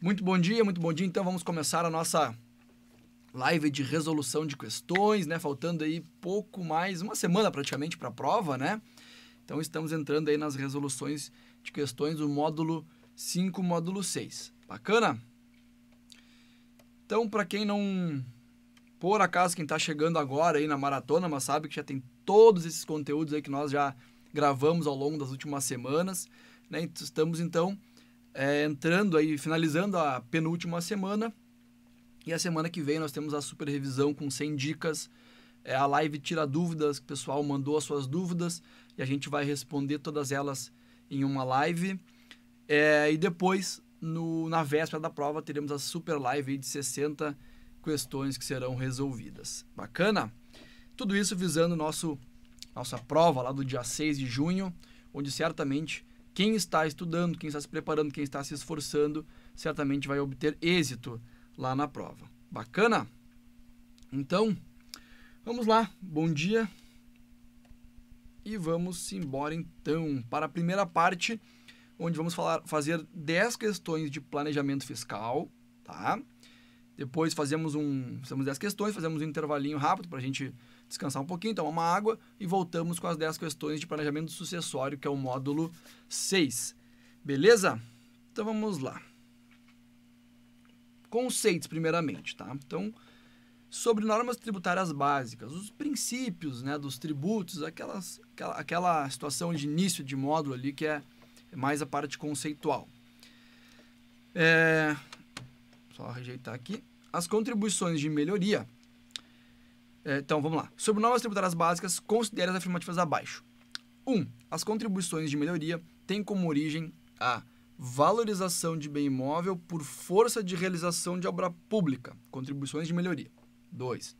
Muito bom dia, muito bom dia. Então vamos começar a nossa live de resolução de questões, né? Faltando aí pouco mais, uma semana praticamente para a prova, né? Então estamos entrando aí nas resoluções de questões do módulo 5, módulo 6. Bacana? Então, para quem não por acaso quem está chegando agora aí na maratona, mas sabe que já tem todos esses conteúdos aí que nós já gravamos ao longo das últimas semanas, né? Estamos então é, entrando aí, finalizando a penúltima semana. E a semana que vem nós temos a super revisão com 100 dicas. É, a live tira dúvidas, o pessoal mandou as suas dúvidas e a gente vai responder todas elas em uma live. É, e depois, no, na véspera da prova, teremos a super live de 60 questões que serão resolvidas. Bacana? Tudo isso visando nosso, nossa prova lá do dia 6 de junho, onde certamente quem está estudando, quem está se preparando, quem está se esforçando, certamente vai obter êxito lá na prova. Bacana? Então, vamos lá. Bom dia. E vamos embora então para a primeira parte, onde vamos falar, fazer 10 questões de planejamento fiscal, tá? Depois fazemos um, fazemos 10 questões, fazemos um intervalinho rápido para a gente descansar um pouquinho, tomar uma água e voltamos com as 10 questões de planejamento sucessório, que é o módulo 6. Beleza? Então vamos lá. Conceitos, primeiramente, tá? Então, sobre normas tributárias básicas, os princípios né, dos tributos, aquelas, aquela, aquela situação de início de módulo ali que é mais a parte conceitual. É... Só rejeitar aqui. As contribuições de melhoria é, então, vamos lá. Sobre normas tributárias básicas, considere as afirmativas abaixo. 1. Um, as contribuições de melhoria têm como origem a valorização de bem imóvel por força de realização de obra pública, contribuições de melhoria. 2.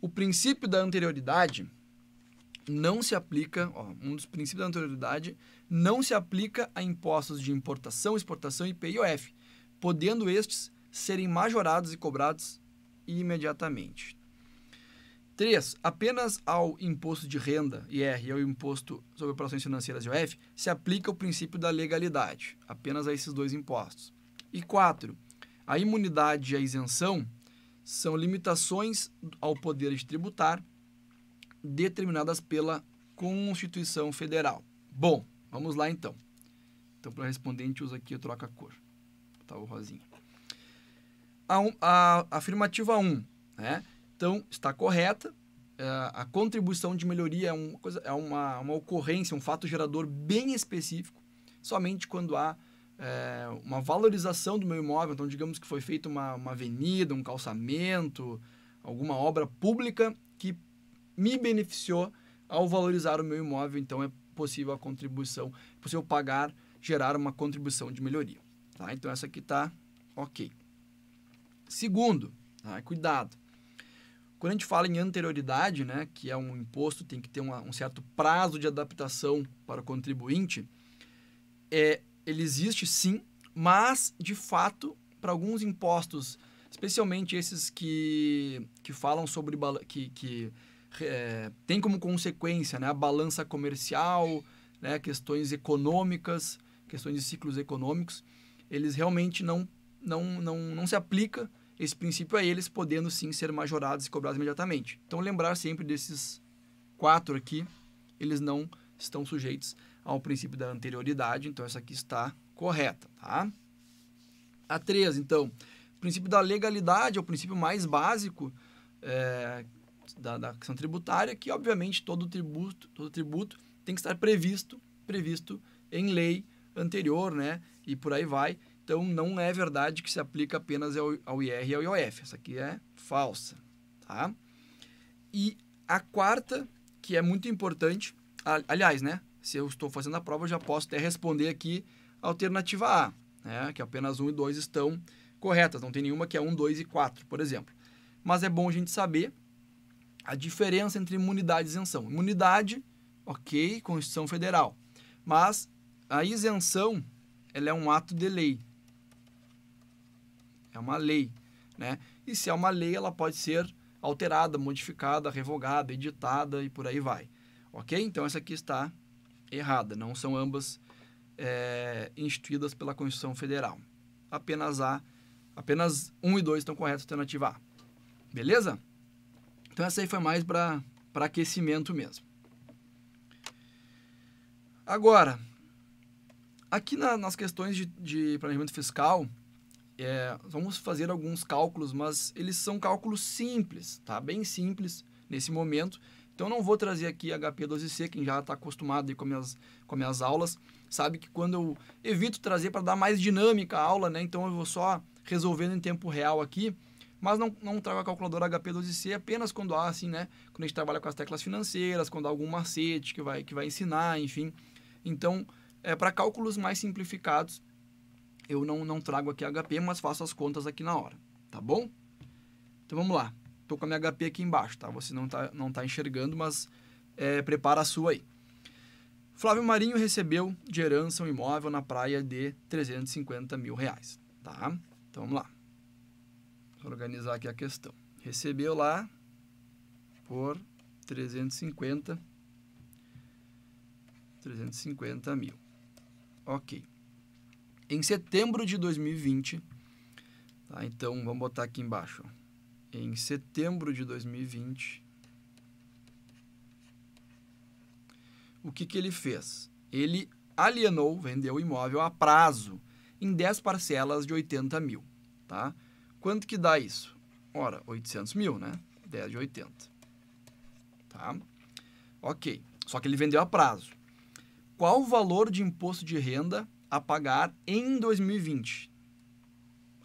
O princípio da anterioridade não se aplica, ó, um dos princípios da anterioridade não se aplica a impostos de importação, exportação, e ou podendo estes serem majorados e cobrados imediatamente. 3. Apenas ao imposto de renda, IR, e ao imposto sobre operações financeiras, IOF, se aplica o princípio da legalidade, apenas a esses dois impostos. E 4. A imunidade e a isenção são limitações ao poder de tributar determinadas pela Constituição Federal. Bom, vamos lá então. Então, para responder, a gente usa aqui, troca a cor. Tá o rosinha. A, um, a afirmativa 1, um, né? questão está correta. É, a contribuição de melhoria é, uma, coisa, é uma, uma ocorrência, um fato gerador bem específico, somente quando há é, uma valorização do meu imóvel. Então, digamos que foi feita uma, uma avenida, um calçamento, alguma obra pública que me beneficiou ao valorizar o meu imóvel. Então, é possível a contribuição, é possível pagar, gerar uma contribuição de melhoria. Tá? Então, essa aqui está ok. Segundo, tá? cuidado. Quando a gente fala em anterioridade, né, que é um imposto, tem que ter uma, um certo prazo de adaptação para o contribuinte, é, ele existe sim, mas, de fato, para alguns impostos, especialmente esses que, que falam sobre... que, que é, tem como consequência né, a balança comercial, né, questões econômicas, questões de ciclos econômicos, eles realmente não, não, não, não se aplica esse princípio a é eles, podendo sim ser majorados e cobrados imediatamente. Então, lembrar sempre desses quatro aqui, eles não estão sujeitos ao princípio da anterioridade, então essa aqui está correta, tá? A 3, então, o princípio da legalidade é o princípio mais básico é, da, da questão tributária, que obviamente todo tributo, todo tributo tem que estar previsto, previsto em lei anterior, né? E por aí vai. Então, não é verdade que se aplica apenas ao, IR e ao IOF. Essa aqui é falsa, tá? E a quarta, que é muito importante, aliás, né? Se eu estou fazendo a prova, eu já posso até responder aqui a alternativa A, né? Que apenas 1 e 2 estão corretas. Não tem nenhuma que é 1, 2 e 4, por exemplo. Mas é bom a gente saber a diferença entre imunidade e isenção. Imunidade, ok, Constituição Federal. Mas a isenção, ela é um ato de lei é uma lei. Né? E se é uma lei, ela pode ser alterada, modificada, revogada, editada e por aí vai. Ok? Então essa aqui está errada, não são ambas é, instituídas pela Constituição Federal. Apenas A, apenas 1 e 2 estão corretos, alternativa A. Beleza? Então essa aí foi mais para aquecimento mesmo. Agora, aqui na, nas questões de, de planejamento fiscal, é, vamos fazer alguns cálculos, mas eles são cálculos simples, tá? Bem simples nesse momento. Então não vou trazer aqui HP12C, quem já está acostumado com minhas, com minhas aulas, sabe que quando eu evito trazer para dar mais dinâmica a aula, né? Então eu vou só resolvendo em tempo real aqui, mas não, não trago a calculadora HP12C apenas quando há assim, né? Quando a gente trabalha com as teclas financeiras, quando há algum macete que vai, que vai ensinar, enfim. Então, é para cálculos mais simplificados, eu não, não trago aqui HP, mas faço as contas aqui na hora, tá bom? Então vamos lá. Tô com a minha HP aqui embaixo, tá? Você não tá, não tá enxergando, mas é, prepara a sua aí. Flávio Marinho recebeu de herança um imóvel na praia de 350 mil reais, tá? Então vamos lá. Vou organizar aqui a questão. Recebeu lá por 350, 350 mil. Ok em setembro de 2020. Tá? Então, vamos botar aqui embaixo. Em setembro de 2020, o que, que ele fez? Ele alienou, vendeu o imóvel a prazo, em 10 parcelas de 80 mil. Tá? Quanto que dá isso? Ora, 800 mil, né? 10 de 80. Tá? Ok. Só que ele vendeu a prazo. Qual o valor de imposto de renda a pagar em 2020.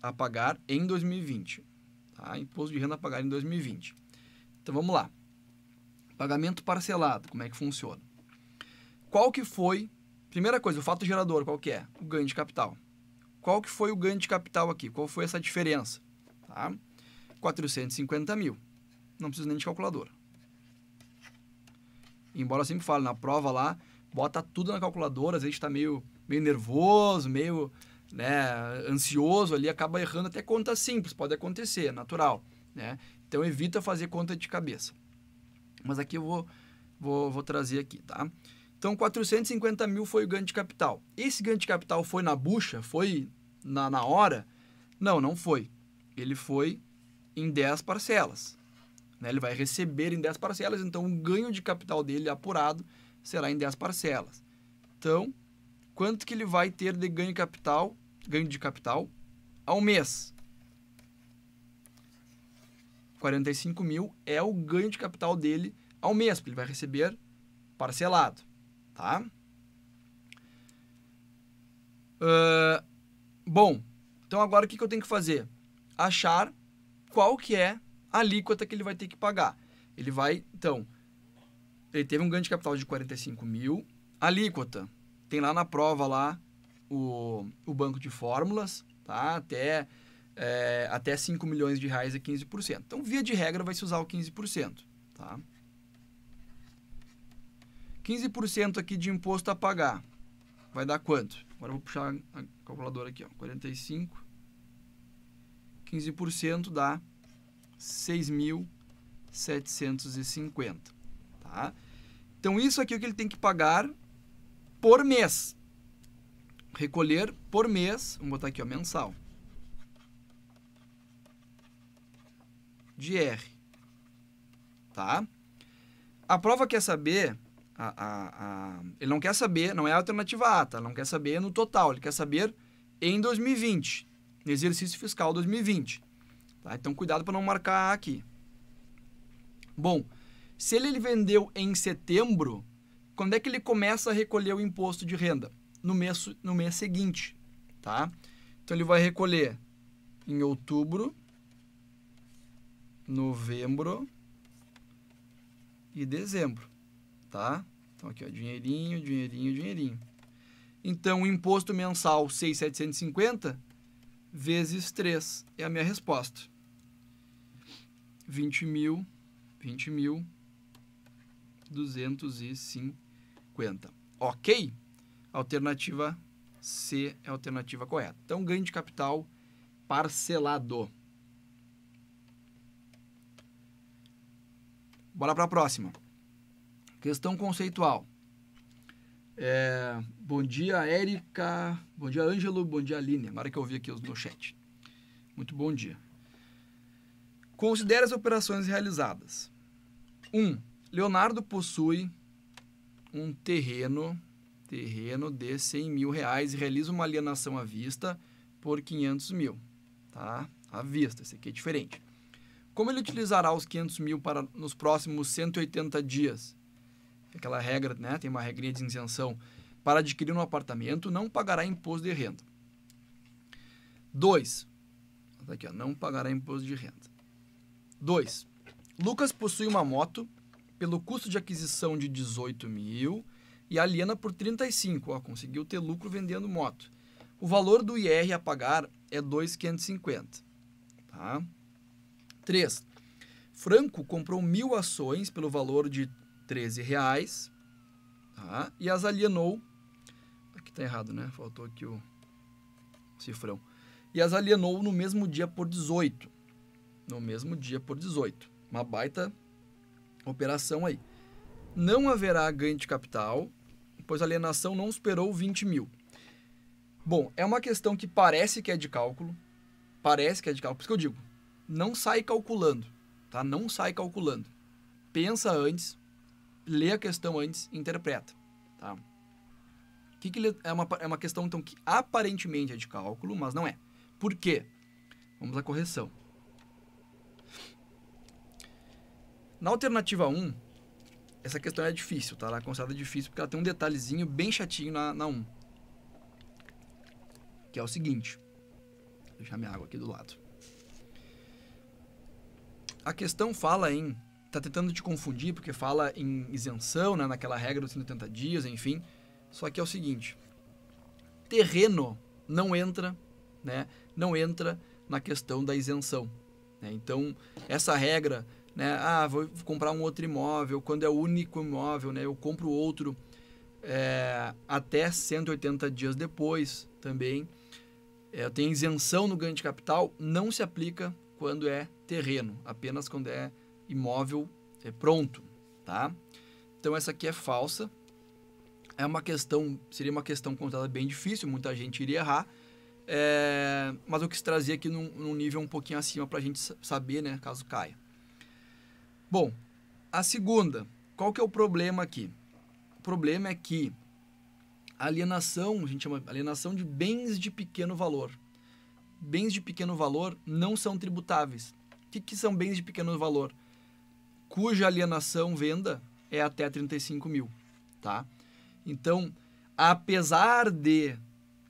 A pagar em 2020. Tá? Imposto de renda a pagar em 2020. Então vamos lá. Pagamento parcelado, como é que funciona? Qual que foi, primeira coisa, o fato gerador, qual que é? O ganho de capital. Qual que foi o ganho de capital aqui? Qual foi essa diferença? Tá? 450 mil. Não preciso nem de calculadora. Embora eu sempre fale, na prova lá, bota tudo na calculadora, às vezes está meio meio nervoso, meio né, ansioso ali, acaba errando até conta simples, pode acontecer, é natural. Né? Então evita fazer conta de cabeça. Mas aqui eu vou, vou, vou trazer aqui, tá? Então 450 mil foi o ganho de capital. Esse ganho de capital foi na bucha? Foi na, na hora? Não, não foi. Ele foi em 10 parcelas. Né? Ele vai receber em 10 parcelas, então o ganho de capital dele apurado será em 10 parcelas. Então, quanto que ele vai ter de ganho capital, ganho de capital ao mês. 45 mil é o ganho de capital dele ao mês, porque ele vai receber parcelado, tá? Uh, bom, então agora o que, que eu tenho que fazer? Achar qual que é a alíquota que ele vai ter que pagar. Ele vai, então, ele teve um ganho de capital de 45 mil, alíquota tem lá na prova lá o, o banco de fórmulas, tá? Até, é, até 5 milhões de reais é 15%. Então, via de regra, vai se usar o 15%, tá? 15% aqui de imposto a pagar. Vai dar quanto? Agora eu vou puxar a calculadora aqui, ó. 45. 15% dá 6.750, tá? Então, isso aqui é o que ele tem que pagar por mês. Recolher por mês, vamos botar aqui, ó, mensal. De R. Tá? A prova quer saber a, a, a, ele não quer saber, não é a alternativa A, tá? Ele não quer saber no total, ele quer saber em 2020, no exercício fiscal 2020. Tá? Então, cuidado para não marcar aqui. Bom, se ele vendeu em setembro, quando é que ele começa a recolher o imposto de renda? No mês, no mês seguinte, tá? Então ele vai recolher em outubro, novembro e dezembro, tá? Então aqui ó, dinheirinho, dinheirinho, dinheirinho. Então o imposto mensal 6,750 vezes 3 é a minha resposta. 20 mil, 20 mil, 250. 50. Ok? Alternativa C é a alternativa correta. Então, ganho de capital parcelado. Bora para a próxima. Questão conceitual. É, bom dia, Érica. Bom dia, Ângelo. Bom dia, Aline. Agora que eu vi aqui no chat. Muito bom dia. Considere as operações realizadas. 1. Um, Leonardo possui um terreno terreno de 100 mil reais e realiza uma alienação à vista por 500 mil, tá? À vista, esse aqui é diferente. Como ele utilizará os 500 mil para nos próximos 180 dias? É aquela regra, né? Tem uma regrinha de isenção. Para adquirir um apartamento, não pagará imposto de renda. 2. aqui, ó, não pagará imposto de renda. 2. Lucas possui uma moto pelo custo de aquisição de 18 mil e aliena por 35, ó, conseguiu ter lucro vendendo moto. O valor do IR a pagar é 2,550. Tá? 3. Franco comprou mil ações pelo valor de 13 reais tá? e as alienou. Aqui tá errado, né? Faltou aqui o cifrão. E as alienou no mesmo dia por 18. No mesmo dia por 18. Uma baita operação aí. Não haverá ganho de capital, pois a alienação não superou 20 mil. Bom, é uma questão que parece que é de cálculo, parece que é de cálculo, por isso que eu digo, não sai calculando, tá? Não sai calculando. Pensa antes, lê a questão antes, interpreta, tá? Que que é, uma, é uma questão, então, que aparentemente é de cálculo, mas não é. Por quê? Vamos à correção. Na alternativa 1, essa questão é difícil, tá? Ela é considerada difícil porque ela tem um detalhezinho bem chatinho na, na 1. Que é o seguinte. Vou deixar minha água aqui do lado. A questão fala em. Tá tentando te confundir porque fala em isenção, né? Naquela regra dos 180 dias, enfim. Só que é o seguinte. Terreno não entra, né? Não entra na questão da isenção. Né? Então, essa regra né? Ah, vou comprar um outro imóvel. Quando é o único imóvel, né? Eu compro outro é, até 180 dias depois também. É, eu tenho isenção no ganho de capital, não se aplica quando é terreno, apenas quando é imóvel é pronto, tá? Então essa aqui é falsa. É uma questão, seria uma questão contada bem difícil, muita gente iria errar. É, mas eu quis trazer aqui num, num nível um pouquinho acima para a gente saber, né, caso caia. Bom, a segunda, qual que é o problema aqui? O problema é que alienação, a gente chama alienação de bens de pequeno valor. Bens de pequeno valor não são tributáveis. O que, que são bens de pequeno valor? Cuja alienação venda é até 35 mil, tá? Então, apesar de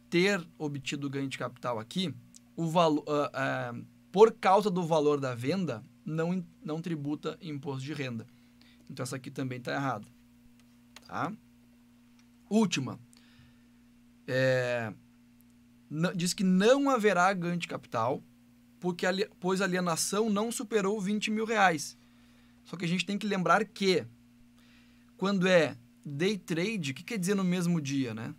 ter obtido ganho de capital aqui, o valor, uh, ah, uh, ah, por causa do valor da venda, não, não tributa imposto de renda. Então essa aqui também está errada. Tá? Última. É, diz que não haverá ganho de capital, porque, pois a alienação não superou 20 mil reais. Só que a gente tem que lembrar que quando é day trade, o que quer dizer no mesmo dia, né?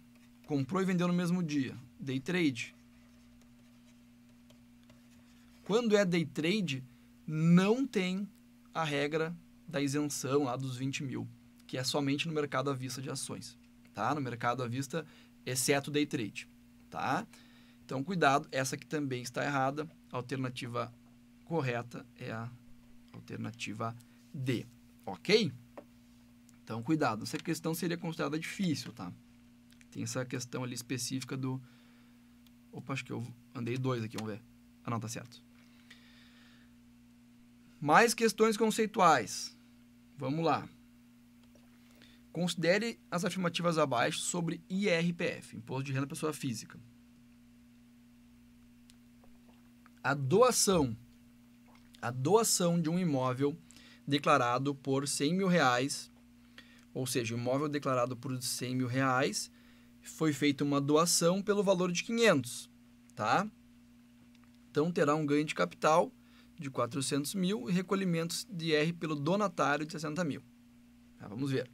Comprou e vendeu no mesmo dia. Day trade. Quando é day trade, não tem a regra da isenção lá dos 20 mil, que é somente no mercado à vista de ações, tá? No mercado à vista, exceto day trade, tá? Então, cuidado, essa aqui também está errada. A alternativa correta é a alternativa D, ok? Então, cuidado. Essa questão seria considerada difícil, tá? Tem essa questão ali específica do... Opa, acho que eu andei dois aqui, vamos ver. Ah, não, tá certo. Mais questões conceituais. Vamos lá. Considere as afirmativas abaixo sobre IRPF, Imposto de Renda Pessoa Física. A doação, a doação de um imóvel declarado por 100 mil reais, ou seja, o imóvel declarado por 100 mil reais, foi feita uma doação pelo valor de 500, tá? Então terá um ganho de capital de 400 mil e recolhimentos de R pelo donatário de 60 mil. Tá, vamos ver.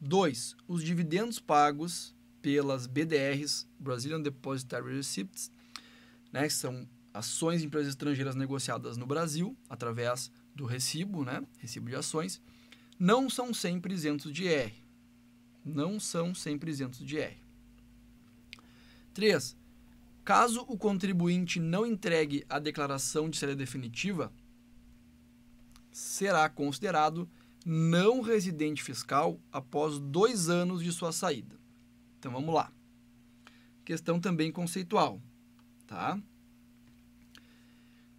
2. Os dividendos pagos pelas BDRs, Brazilian Depositary Receipts, né, que são ações de empresas estrangeiras negociadas no Brasil através do recibo, né, recibo de ações, não são sempre isentos de R, Não são sempre isentos de R. 3. Caso o contribuinte não entregue a declaração de sede definitiva, será considerado não residente fiscal após dois anos de sua saída. Então vamos lá. Questão também conceitual, tá?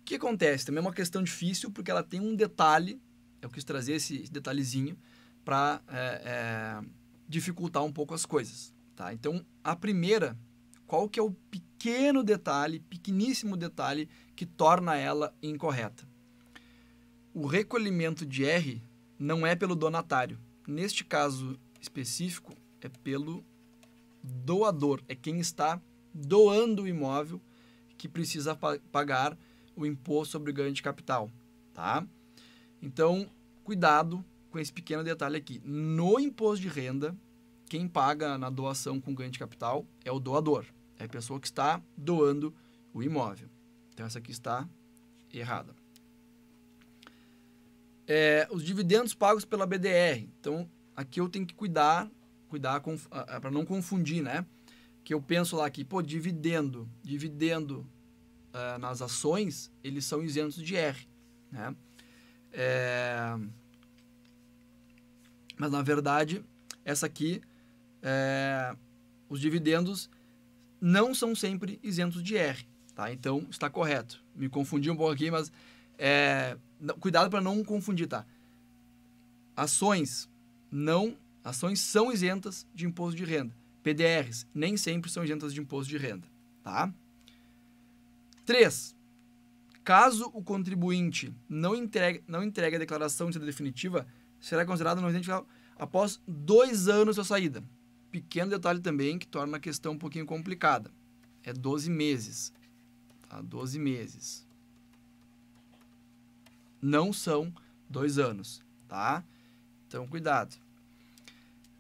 O que acontece? Também é uma questão difícil porque ela tem um detalhe. Eu quis trazer esse detalhezinho para é, eh, é, eh, dificultar um pouco as coisas, tá? Então a primeira qual que é o pequeno detalhe, pequeníssimo detalhe que torna ela incorreta? O recolhimento de R não é pelo donatário. Neste caso específico, é pelo doador, é quem está doando o imóvel que precisa pagar o imposto sobre ganho de capital, tá? Então, cuidado com esse pequeno detalhe aqui. No imposto de renda, quem paga na doação com ganho de capital é o doador. É a pessoa que está doando o imóvel. Então, essa aqui está errada. É, os dividendos pagos pela BDR. Então, aqui eu tenho que cuidar, cuidar ah, ah, para não confundir, né? Que eu penso lá que, pô, dividendo, dividendo uh, nas ações, eles são isentos de R, né? É, mas, na verdade, essa aqui, é, os dividendos, não são sempre isentos de R. Tá? Então, está correto. Me confundi um pouco aqui, mas é, cuidado para não confundir, tá? Ações não, ações são isentas de imposto de renda. PDRs nem sempre são isentas de imposto de renda, tá? 3. Caso o contribuinte não entregue, não entregue a declaração de renda definitiva, será considerado não isento após dois anos da saída pequeno detalhe também que torna a questão um pouquinho complicada. É 12 meses. Tá? 12 meses. Não são dois anos, tá? Então, cuidado.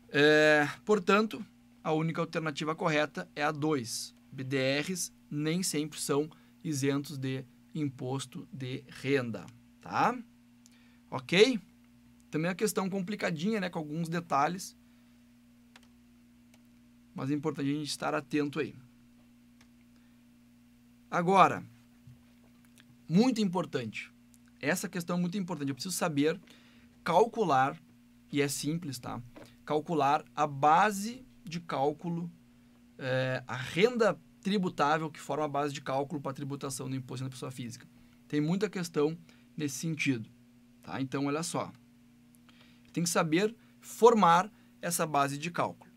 É, portanto, a única alternativa correta é a 2. BDRs nem sempre são isentos de imposto de renda, tá? Ok? Também é a questão complicadinha, né, com alguns detalhes, mas é importante a gente estar atento aí. Agora, muito importante. Essa questão é muito importante. Eu preciso saber calcular, e é simples, tá? Calcular a base de cálculo, é, a renda tributável que forma a base de cálculo para a tributação do imposto na pessoa física. Tem muita questão nesse sentido, tá? Então, olha só. Tem que saber formar essa base de cálculo.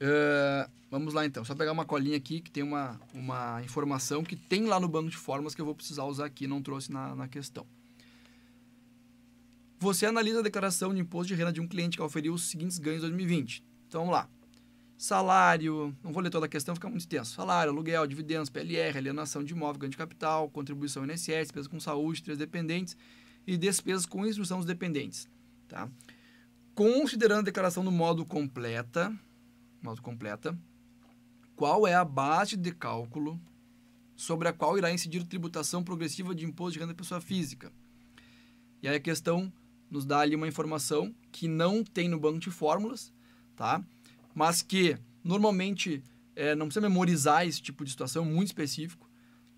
Uh, vamos lá então, só pegar uma colinha aqui que tem uma, uma informação que tem lá no banco de formas que eu vou precisar usar aqui, não trouxe na, na questão. Você analisa a declaração de imposto de renda de um cliente que oferiu os seguintes ganhos em 2020. Então vamos lá. Salário, não vou ler toda a questão, fica muito extenso. Salário, aluguel, dividendos, PLR, alienação de imóvel, ganho de capital, contribuição INSS, despesas com saúde, três dependentes e despesas com instrução dos dependentes. Tá? Considerando a declaração do modo completa, uma autocompleta. Qual é a base de cálculo sobre a qual irá incidir tributação progressiva de imposto de renda da pessoa física? E aí a questão nos dá ali uma informação que não tem no banco de fórmulas, tá? Mas que normalmente é, não precisa memorizar esse tipo de situação muito específico,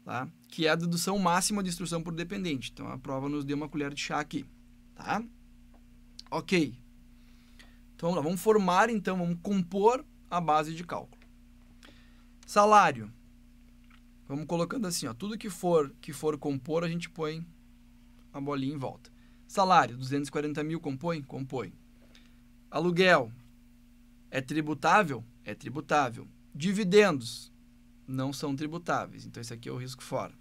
tá? Que é a dedução máxima de instrução por dependente. Então a prova nos deu uma colher de chá aqui, tá? Ok. Então vamos lá, vamos formar então, vamos compor a base de cálculo. Salário. Vamos colocando assim, ó, tudo que for que for compor, a gente põe a bolinha em volta. Salário, 240 mil, compõe? Compõe. Aluguel, é tributável? É tributável. Dividendos, não são tributáveis, então esse aqui é o risco fora.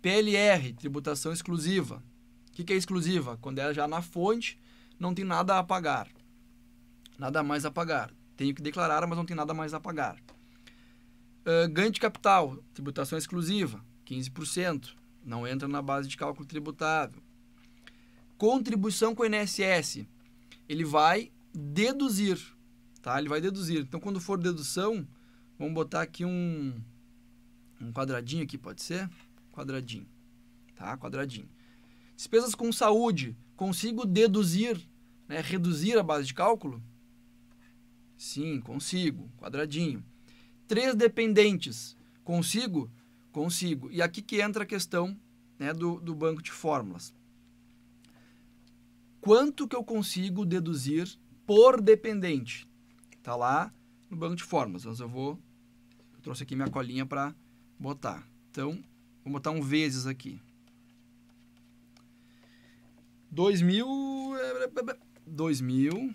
PLR, tributação exclusiva. O que, é exclusiva? Quando é já na fonte, não tem nada a pagar. Nada mais a pagar. Tenho que declarar, mas não tem nada mais a pagar. Uh, ganho de capital, tributação exclusiva, 15%. Não entra na base de cálculo tributável. Contribuição com o INSS, ele vai deduzir, tá? Ele vai deduzir. Então, quando for dedução, vamos botar aqui um, um quadradinho aqui, pode ser? Quadradinho, tá? Quadradinho. Despesas com saúde, consigo deduzir, né? Reduzir a base de cálculo? Sim, consigo. Quadradinho. Três dependentes. Consigo? Consigo. E aqui que entra a questão né, do, do banco de fórmulas. Quanto que eu consigo deduzir por dependente? Está lá no banco de fórmulas. Mas eu vou. Eu trouxe aqui minha colinha para botar. Então, vou botar um vezes aqui. 2000. 2000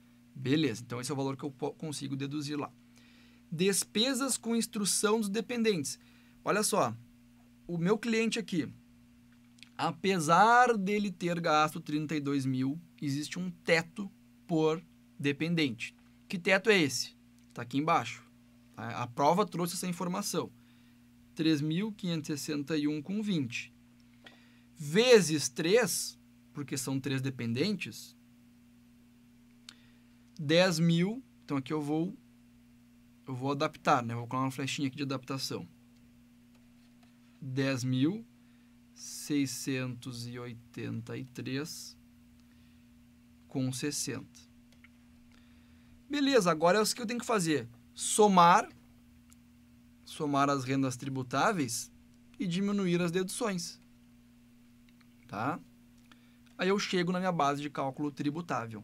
Beleza, então esse é o valor que eu consigo deduzir lá. Despesas com instrução dos dependentes. Olha só, o meu cliente aqui, apesar dele ter gasto 32 mil, existe um teto por dependente. Que teto é esse? Está aqui embaixo. Tá? A prova trouxe essa informação. 3.561,20. Vezes 3, porque são três dependentes, 10 mil. Então aqui eu vou eu vou adaptar, né? Vou colocar uma flechinha aqui de adaptação. 10 mil 683 com 60. Beleza, agora é o que eu tenho que fazer. Somar somar as rendas tributáveis e diminuir as deduções. Tá? Aí eu chego na minha base de cálculo tributável.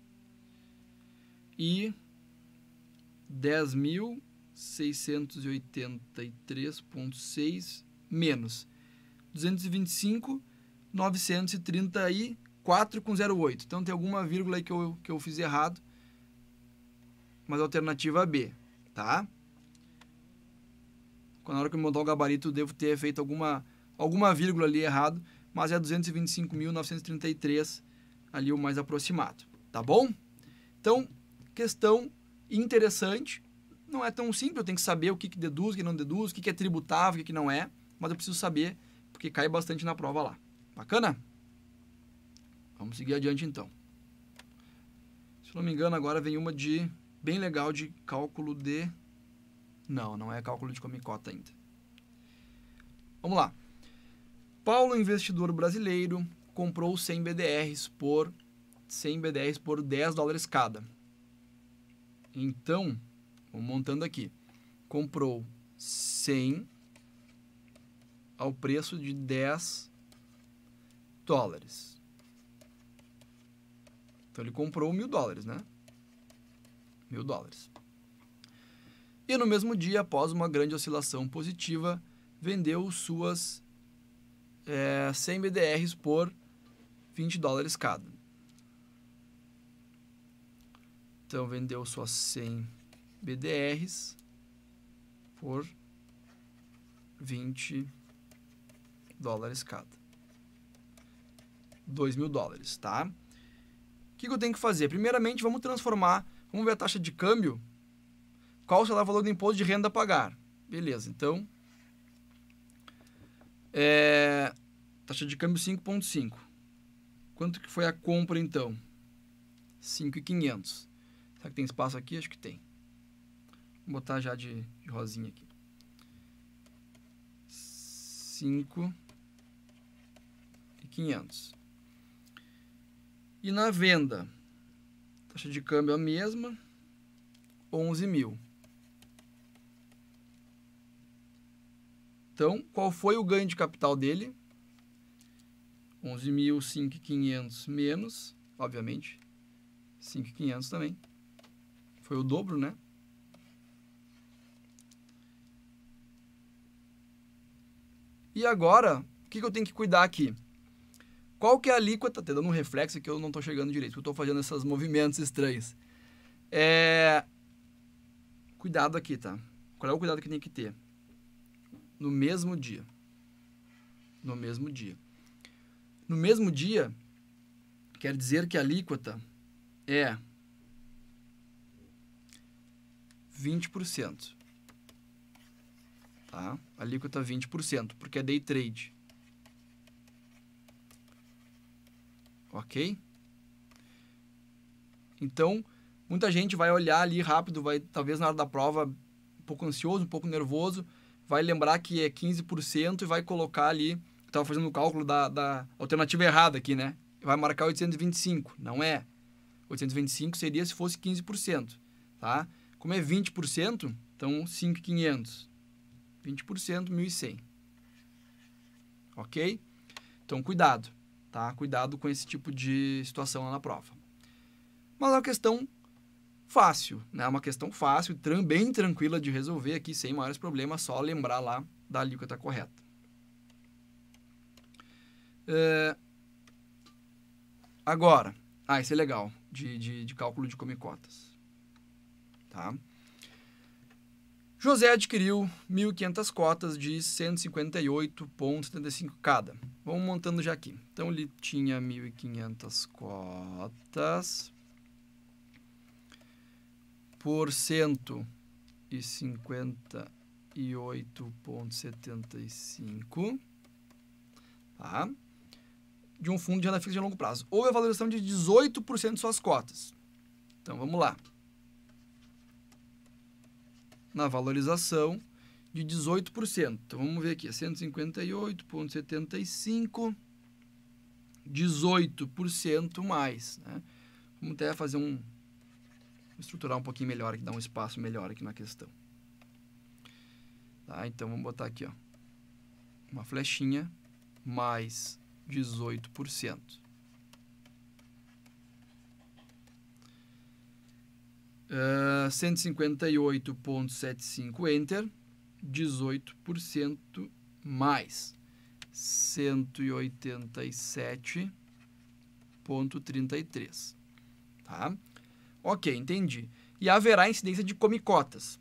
e 10.683,6 menos 225.934,08. Então tem alguma vírgula aí que eu, que eu fiz errado, mas alternativa B, tá? Quando na hora que eu montar o gabarito, eu devo ter feito alguma, alguma vírgula ali errado, mas é 225.933 ali o mais aproximado, tá bom? Então, questão interessante. Não é tão simples, eu tenho que saber o que, que deduz, o que não deduz, o que, que é tributável, o que, que não é, mas eu preciso saber, porque cai bastante na prova lá. Bacana? Vamos seguir adiante então. Se não me engano, agora vem uma de bem legal de cálculo de. Não, não é cálculo de comicota ainda. Vamos lá. Paulo, investidor brasileiro, comprou 100 BDRs por 100 BDRs por 10 dólares cada. Então, vou montando aqui. Comprou 100 ao preço de 10 dólares. Então ele comprou mil dólares, né? Mil dólares. E no mesmo dia, após uma grande oscilação positiva, vendeu suas é, eh, 100 BDRs por 20 dólares cada. Então vendeu suas 100 BDRs por 20 dólares cada. 2 mil dólares, tá? O que, que eu tenho que fazer? Primeiramente, vamos transformar, vamos ver a taxa de câmbio. Qual será o valor do imposto de renda a pagar? Beleza, então. É, taxa de câmbio 5,5. Quanto que foi a compra então? 5,500. Será que tem espaço aqui? Acho que tem. Vou botar já de, de rosinha aqui. 5 e 500. E na venda, taxa de câmbio é a mesma, 11 mil. Então, qual foi o ganho de capital dele? 11.500 menos, obviamente, 5.500 também. Foi o dobro, né? E agora, o que, que eu tenho que cuidar aqui? Qual que é a alíquota? Tá dando um reflexo que eu não estou chegando direito, eu estou fazendo esses movimentos estranhos. É... Cuidado aqui, tá? Qual é o cuidado que tem que ter? No mesmo dia. No mesmo dia. No mesmo dia, quer dizer que a alíquota é 20%. Tá? Alíquota 20%, porque é day trade. Ok? Então, muita gente vai olhar ali rápido, vai talvez na hora da prova um pouco ansioso, um pouco nervoso, vai lembrar que é 15% e vai colocar ali, estava fazendo o cálculo da, da alternativa errada aqui, né? Vai marcar 825, não é? 825 seria se fosse 15%, tá? Como é 20%, então 5,500. 20%, 1.100. Ok? Então, cuidado, tá? Cuidado com esse tipo de situação lá na prova. Mas é uma questão fácil, né? É uma questão fácil, bem tranquila de resolver aqui, sem maiores problemas, só lembrar lá da alíquota correta. É... Agora, ah, isso é legal, de, de, de cálculo de comicotas. Tá? José adquiriu 1.500 cotas de 158,75 cada. Vamos montando já aqui. Então, ele tinha 1.500 cotas por cento e tá? De um fundo de renda fixa de longo prazo. Ou a valorização de 18% de suas cotas. Então, vamos lá na valorização de 18%. Então vamos ver aqui, 158,75, é 18% mais. Né? Vamos até fazer um. estruturar um pouquinho melhor aqui, dar um espaço melhor aqui na questão. Tá, então vamos botar aqui, ó, uma flechinha mais 18%. Uh, ah, 158,75 Enter, 18% mais 187,33. Tá? Ok, entendi. E haverá incidência de comicotas.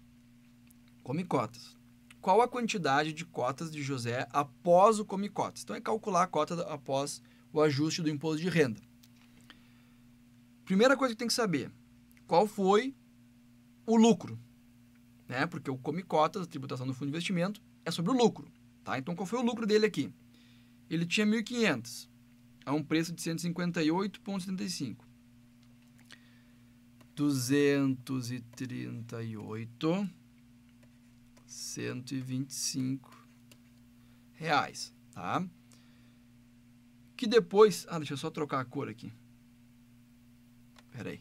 Comicotas. Qual a quantidade de cotas de José após o comicotas? Então é calcular a cota após o ajuste do imposto de renda. Primeira coisa que tem que saber, qual foi o lucro, né? Porque o Come Cotas, a tributação do fundo de investimento, é sobre o lucro, tá? Então, qual foi o lucro dele aqui? Ele tinha 1.500 a um preço de 158,75. 238 125 reais, tá? Que depois, ah, deixa eu só trocar a cor aqui. Peraí.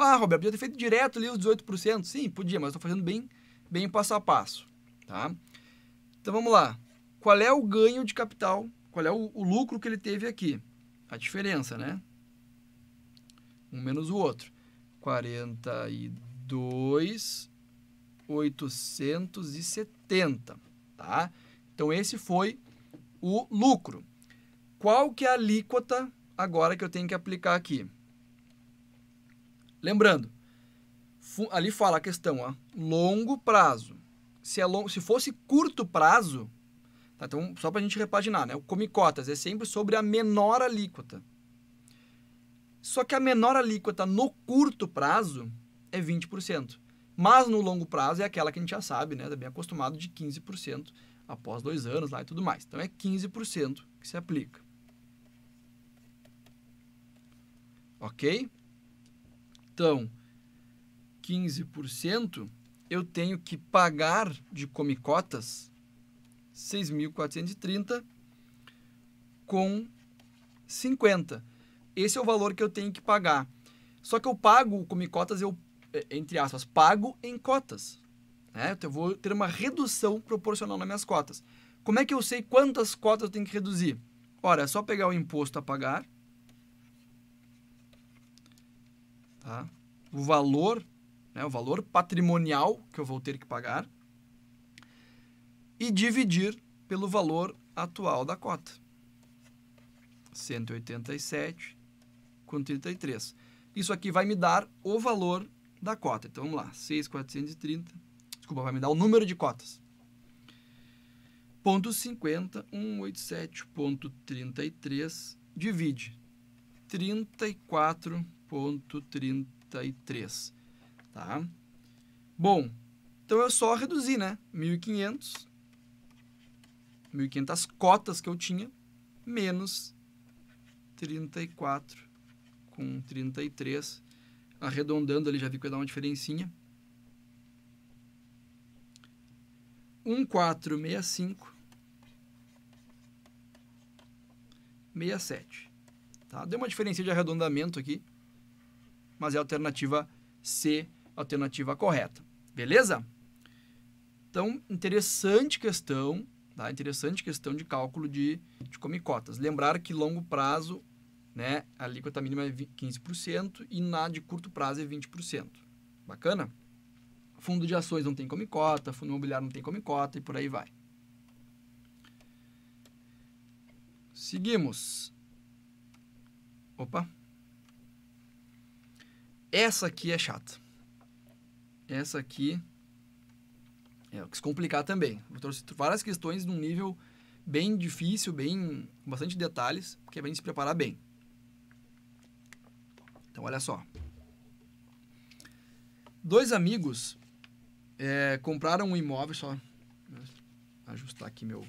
Ah, Roberto, podia ter feito direto ali os 18%. Sim, podia, mas estou fazendo bem, bem passo a passo. Tá? Então vamos lá. Qual é o ganho de capital? Qual é o, o lucro que ele teve aqui? A diferença, né? Um menos o outro. 42,870. Tá? Então esse foi o lucro. Qual que é a alíquota agora que eu tenho que aplicar aqui? Lembrando, ali fala a questão, ó, longo prazo. Se, é longo, se fosse curto prazo, tá, então só para a gente repaginar, né? O comicotas é sempre sobre a menor alíquota. Só que a menor alíquota no curto prazo é 20%. Mas no longo prazo é aquela que a gente já sabe, né? Tá bem acostumado de 15% após dois anos lá e tudo mais. Então é 15% que se aplica. Ok? então 15%, eu tenho que pagar de comicotas 6.430 com 50. Esse é o valor que eu tenho que pagar. Só que eu pago comicotas, eu, eh, entre aspas, pago em cotas. Né? Então, eu vou ter uma redução proporcional nas minhas cotas. Como é que eu sei quantas cotas eu tenho que reduzir? Ora, é só pegar o imposto a pagar tá? o valor, né, o valor patrimonial que eu vou ter que pagar e dividir pelo valor atual da cota. 187 com 33. Isso aqui vai me dar o valor da cota. Então vamos lá, 6,430. Desculpa, vai me dar o número de cotas. Ponto 50, 187.33 divide 34 0,33, tá? Bom, então eu só reduzi, né? 1.500, 1.500 cotas que eu tinha, menos 34 com 33. Arredondando ali, já vi que ia dar uma diferencinha. 1465 67. Tá? Deu uma diferença de arredondamento aqui mas é a alternativa C, alternativa correta. Beleza? Então, interessante questão, tá? Interessante questão de cálculo de, de comicotas. Lembrar que longo prazo, né, a alíquota mínima é 15% e na de curto prazo é 20%. Bacana? Fundo de ações não tem comicota, fundo imobiliário não tem comicota e por aí vai. Seguimos. Opa. Essa aqui é chata. Essa aqui é o que se complicar também. Eu trouxe várias questões num nível bem difícil, bem com bastante detalhes, porque é bem se preparar bem. Então olha só. Dois amigos é, compraram um imóvel só ajustar aqui meu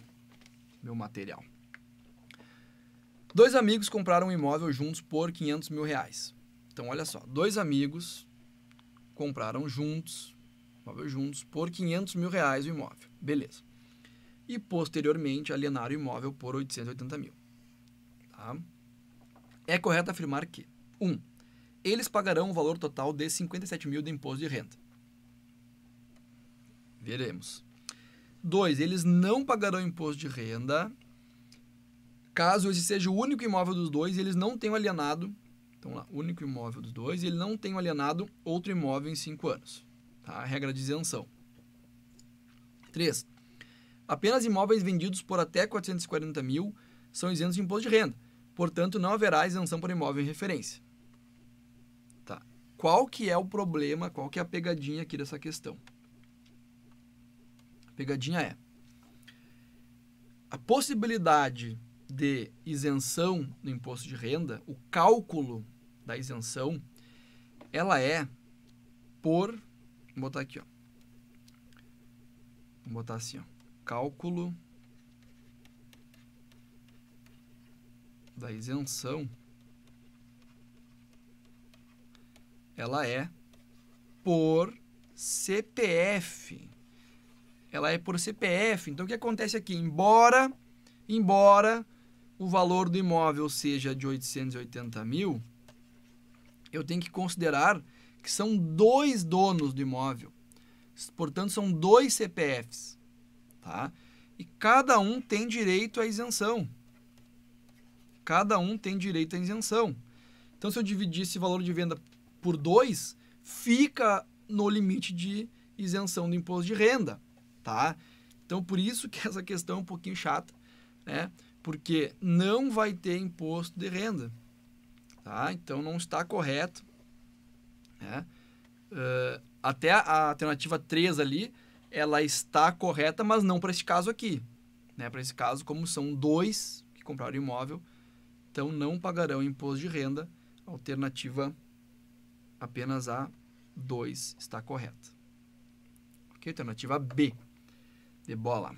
meu material. Dois amigos compraram um imóvel juntos por 500 mil reais. Então, olha só, dois amigos compraram juntos, imóvel juntos, por 500 mil reais o imóvel. Beleza. E, posteriormente, alienaram o imóvel por 880 mil. Tá? É correto afirmar que, 1. Um, eles pagarão o valor total de 57 mil de imposto de renda. Veremos. 2. Eles não pagarão imposto de renda caso esse seja o único imóvel dos dois e eles não tenham alienado Vamos lá, único imóvel dos dois. E ele não tem alienado outro imóvel em cinco anos. Tá? Regra de isenção. 3. Apenas imóveis vendidos por até 440 mil são isentos de imposto de renda. Portanto, não haverá isenção por imóvel em referência. Tá. Qual que é o problema, qual que é a pegadinha aqui dessa questão? A pegadinha é a possibilidade de isenção no imposto de renda, o cálculo da isenção, ela é por. Vou botar aqui, ó. Vou botar assim, ó. Cálculo da isenção. Ela é por CPF. Ela é por CPF. Então o que acontece aqui? Embora, embora o valor do imóvel seja de 880 mil, eu tenho que considerar que são dois donos do imóvel. Portanto, são dois CPFs. Tá? E cada um tem direito à isenção. Cada um tem direito à isenção. Então, se eu dividir esse valor de venda por dois, fica no limite de isenção do imposto de renda. Tá? Então, por isso que essa questão é um pouquinho chata, né? porque não vai ter imposto de renda. Tá? Então não está correto. Né? Uh, até a alternativa 3 ali, ela está correta, mas não para esse caso aqui. Né? Para esse caso, como são dois que compraram imóvel, então não pagarão imposto de renda. Alternativa apenas a 2 está correta. Ok? Alternativa B de bola.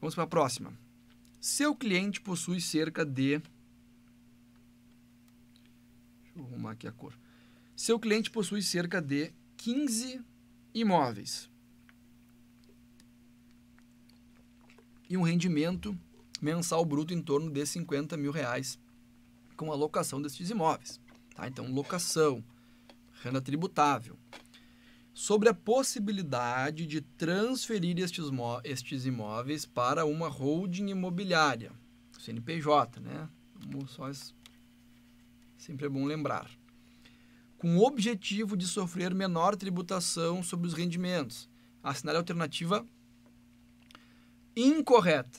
Vamos para a próxima. Seu cliente possui cerca de. Deixa eu arrumar aqui a cor. Seu cliente possui cerca de 15 imóveis. E um rendimento mensal bruto em torno de 50 mil reais com a locação destes imóveis. Tá? Então, locação, renda tributável, sobre a possibilidade de transferir estes, estes imóveis para uma holding imobiliária, CNPJ, né? Vamos só sempre é bom lembrar. Com o objetivo de sofrer menor tributação sobre os rendimentos, Assinar a alternativa incorreta.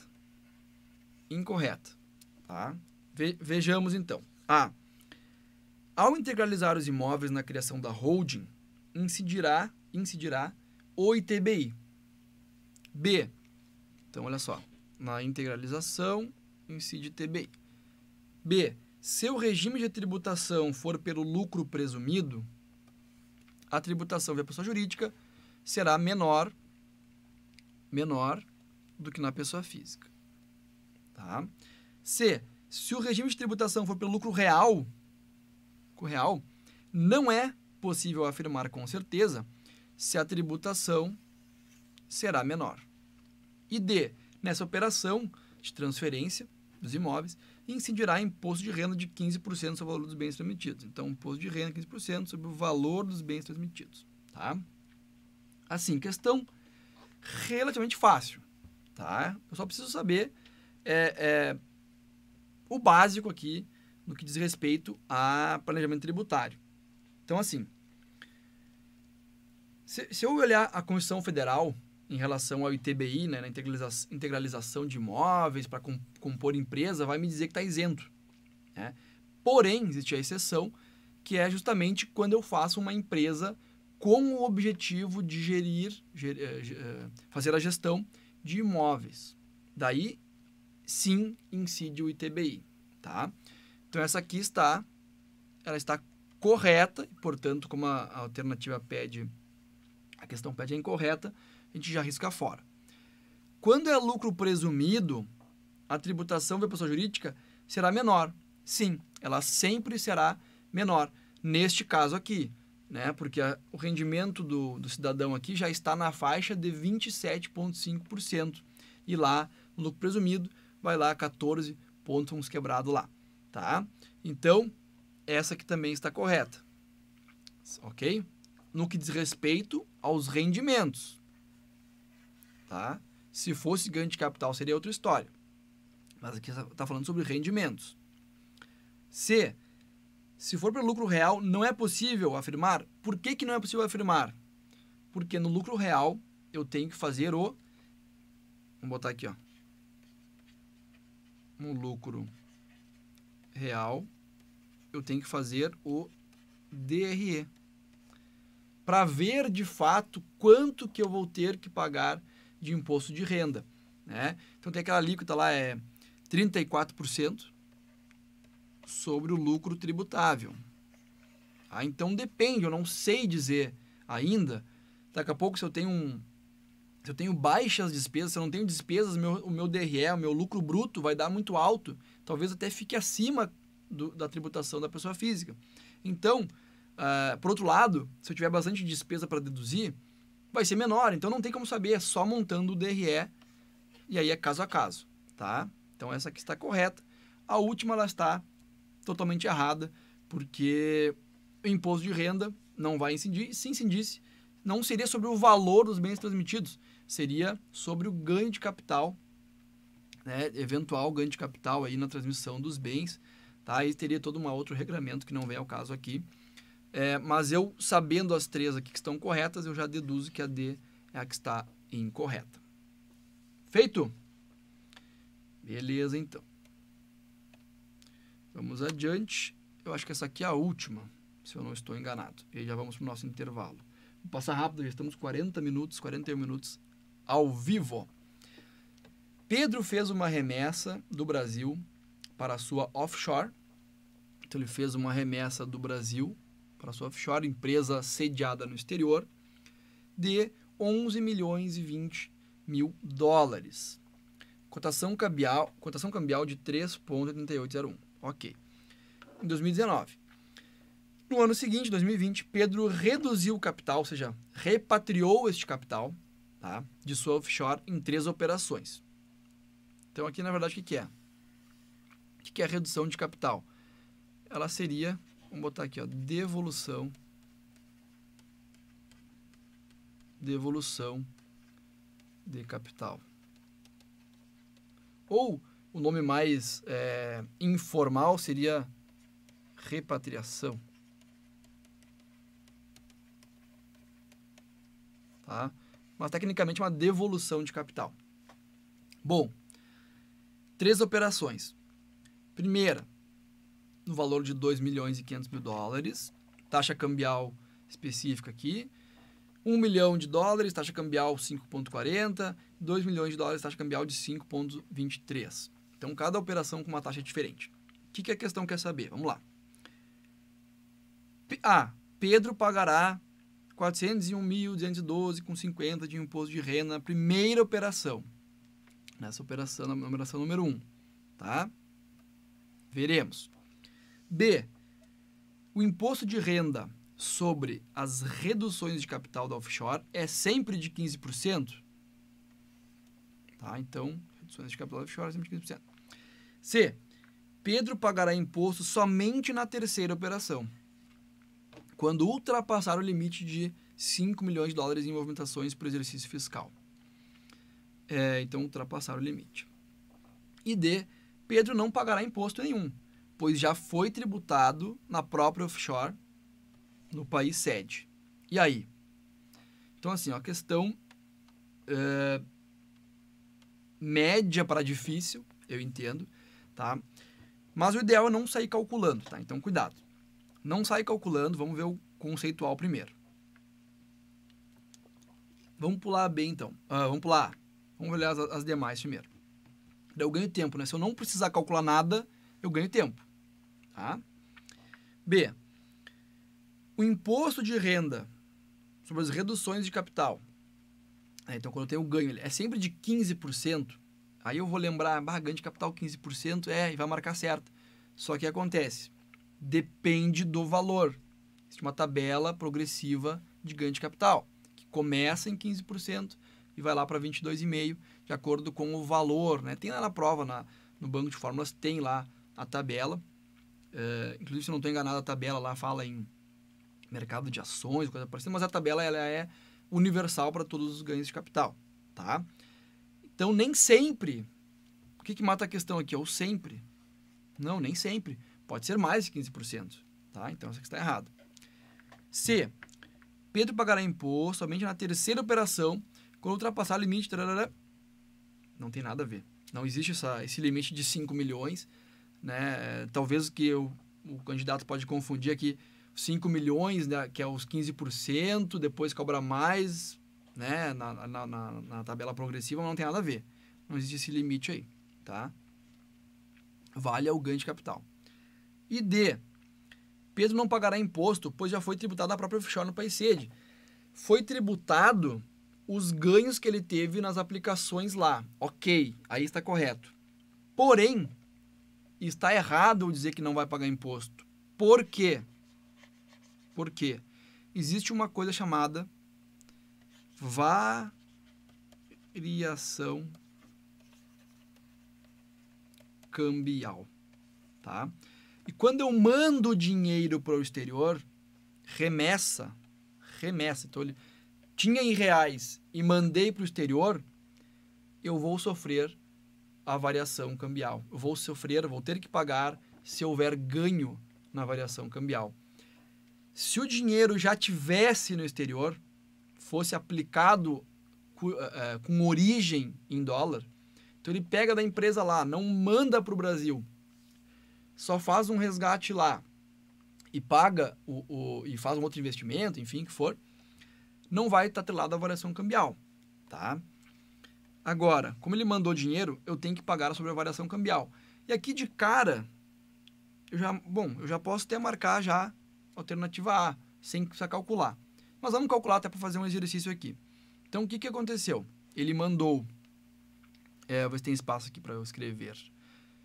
Incorreta, tá? Ve vejamos então. A. Ao integralizar os imóveis na criação da holding, incidirá, incidirá o ITBI. B. Então, olha só. Na integralização, incide ITBI. B. Se o regime de tributação for pelo lucro presumido, a tributação via pessoa jurídica será menor menor do que na pessoa física. Tá? C. Se o regime de tributação for pelo lucro real, real não é possível afirmar com certeza se a tributação será menor. E D. Nessa operação de transferência dos imóveis, incidirá imposto de renda de 15% sobre o valor dos bens transmitidos. Então, imposto de renda 15% sobre o valor dos bens transmitidos. Tá? Assim, questão relativamente fácil. Tá? Eu só preciso saber é, é, o básico aqui no que diz respeito a planejamento tributário. Então, assim, se, se eu olhar a Constituição Federal em relação ao ITBI, né, na integraliza integralização de imóveis para com, compor empresa, vai me dizer que está isento. Né? Porém, existe a exceção, que é justamente quando eu faço uma empresa com o objetivo de gerir, ger, eh, eh, fazer a gestão de imóveis. Daí, sim, incide o ITBI, tá? Então, essa aqui está, ela está correta, e, portanto, como a, a alternativa pede, a questão pede é incorreta, a gente já risca fora. Quando é lucro presumido, a tributação da pessoa jurídica será menor. Sim, ela sempre será menor. Neste caso aqui, né? Porque a, o rendimento do, do, cidadão aqui já está na faixa de 27,5%. E lá, no lucro presumido, vai lá 14 pontos quebrado lá, tá? Então, essa que também está correta. Ok? No que diz respeito aos rendimentos. Tá? Se fosse ganho de capital, seria outra história. Mas aqui está falando sobre rendimentos. C. Se for para lucro real, não é possível afirmar. Por que, que não é possível afirmar? Porque no lucro real, eu tenho que fazer o. Vamos botar aqui, ó. Um lucro real eu tenho que fazer o DRE para ver de fato quanto que eu vou ter que pagar de imposto de renda, né? Então tem aquela alíquota lá é 34% sobre o lucro tributável. Ah, então depende, eu não sei dizer ainda. Daqui a pouco se eu tenho um, se eu tenho baixas despesas, se eu não tenho despesas, meu, o meu DRE, o meu lucro bruto vai dar muito alto. Talvez até fique acima do, da tributação da pessoa física. Então, uh, por outro lado, se eu tiver bastante despesa para deduzir, vai ser menor. Então, não tem como saber, é só montando o DRE e aí é caso a caso, tá? Então, essa aqui está correta. A última, ela está totalmente errada, porque o imposto de renda não vai incidir. Se incidisse, não seria sobre o valor dos bens transmitidos, seria sobre o ganho de capital, né? eventual ganho de capital aí na transmissão dos bens, Tá? Aí teria todo um outro regramento que não vem ao caso aqui. É, mas eu, sabendo as três aqui que estão corretas, eu já deduzo que a D é a que está incorreta. Feito? Beleza, então. Vamos adiante. Eu acho que essa aqui é a última, se eu não estou enganado. E já vamos para o nosso intervalo. Vou passar rápido, já estamos 40 minutos, 41 minutos ao vivo. Pedro fez uma remessa do Brasil para a sua offshore então ele fez uma remessa do Brasil para sua offshore, empresa sediada no exterior, de 11 milhões e 20 mil dólares. Cotação cambial, cotação cambial de 3,8801. Ok. Em 2019. No ano seguinte, 2020, Pedro reduziu o capital, ou seja, repatriou este capital tá, de sua offshore em três operações. Então, aqui, na verdade, o que, é? O que, que é redução de capital? ela seria, vamos botar aqui, ó, devolução devolução de capital. Ou o nome mais é, informal seria repatriação. Tá? Mas tecnicamente é uma devolução de capital. Bom, três operações. Primeira, no valor de 2 milhões e 500 mil dólares, taxa cambial específica aqui, 1 milhão de dólares, taxa cambial 5,40, 2 milhões de dólares, taxa cambial de 5,23. Então, cada operação com uma taxa diferente. O que, que a questão quer saber? Vamos lá. P ah, Pedro pagará 401.212,50 de imposto de renda na primeira operação. Nessa operação, na numeração número 1, tá? Veremos. B. O imposto de renda sobre as reduções de capital da offshore é sempre de 15%. Tá? Então, reduções de capital offshore é sempre de 15%. C. Pedro pagará imposto somente na terceira operação, quando ultrapassar o limite de 5 milhões de dólares em movimentações para o exercício fiscal. É, então, ultrapassar o limite. E D. Pedro não pagará imposto nenhum, pois já foi tributado na própria offshore, no país sede. E aí? Então, assim, a questão uh, média para difícil, eu entendo, tá? Mas o ideal é não sair calculando, tá? Então, cuidado. Não sai calculando, vamos ver o conceitual primeiro. Vamos pular B, então. Uh, vamos pular A. Vamos olhar as, as demais primeiro. eu ganho tempo, né? Se eu não precisar calcular nada, eu ganho tempo. Tá? B. O imposto de renda sobre as reduções de capital. É, então, quando eu tenho o ganho, é sempre de 15%. Aí eu vou lembrar, barra, ganho de capital 15% é, e vai marcar certo. Só que acontece, depende do valor. Existe uma tabela progressiva de ganho de capital, que começa em 15% e vai lá para 22,5%, de acordo com o valor. Né? Tem lá na prova, na, no banco de fórmulas, tem lá a tabela Uh, inclusive, se não estou enganado, a tabela lá fala em mercado de ações, coisa parecida, mas a tabela ela é universal para todos os ganhos de capital, tá? Então, nem sempre... O que, que mata a questão aqui? É o sempre. Não, nem sempre. Pode ser mais de 15%, tá? Então, isso aqui está é errado. C. Pedro pagará imposto somente na terceira operação, quando ultrapassar o limite... Tararara, não tem nada a ver. Não existe essa, esse limite de 5 milhões né? Talvez que eu, o candidato pode confundir aqui 5 milhões, né, que é os 15%, depois cobra mais né, na, na, na, na tabela progressiva, não tem nada a ver. Não existe esse limite aí, tá? Vale o ganho de capital. E D. Pedro não pagará imposto, pois já foi tributado a própria offshore no país sede. Foi tributado os ganhos que ele teve nas aplicações lá. Ok, aí está correto. Porém, e está errado eu dizer que não vai pagar imposto. Por quê? Porque existe uma coisa chamada variação cambial, tá? E quando eu mando dinheiro para o exterior, remessa, remessa, então ele tinha em reais e mandei para o exterior, eu vou sofrer a variação cambial. Eu vou sofrer, vou ter que pagar se houver ganho na variação cambial. Se o dinheiro já tivesse no exterior, fosse aplicado com, uh, eh, eh, com origem em dólar, então ele pega da empresa lá, não manda para o Brasil, só faz um resgate lá e paga o, o, e faz um outro investimento, enfim, que for, não vai estar tá atrelado à variação cambial, tá? Agora, como ele mandou dinheiro, eu tenho que pagar sobre a variação cambial. E aqui de cara, eu já, bom, eu já posso até marcar já alternativa A, sem precisar calcular. Mas vamos calcular até para fazer um exercício aqui. Então, o que, que aconteceu? Ele mandou... É, vou ver se tem espaço aqui para eu escrever.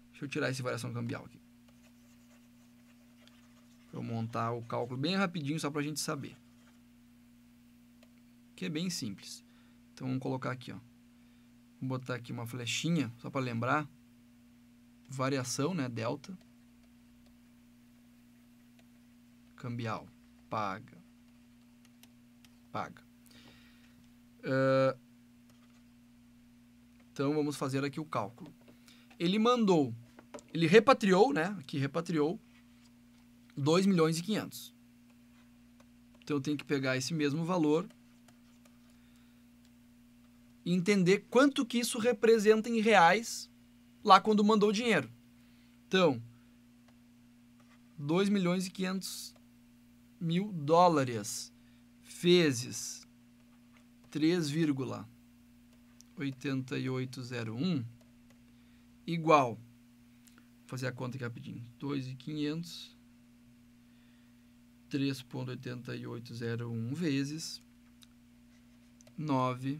Deixa eu tirar esse variação cambial aqui. Pra eu montar o cálculo bem rapidinho, só para a gente saber. Que é bem simples. Então, vamos colocar aqui, ó. Vou botar aqui uma flechinha, só para lembrar. Variação, né? Delta. Cambial. Paga. Paga. Uh, então, vamos fazer aqui o cálculo. Ele mandou, ele repatriou, né? Aqui repatriou 2 milhões e 500. Então, eu tenho que pegar esse mesmo valor e entender quanto que isso representa em reais lá quando mandou o dinheiro. Então, 2 milhões e 500 mil dólares vezes 3,8801 igual. Vou fazer a conta aqui rapidinho. 2,500 3,8801 vezes 9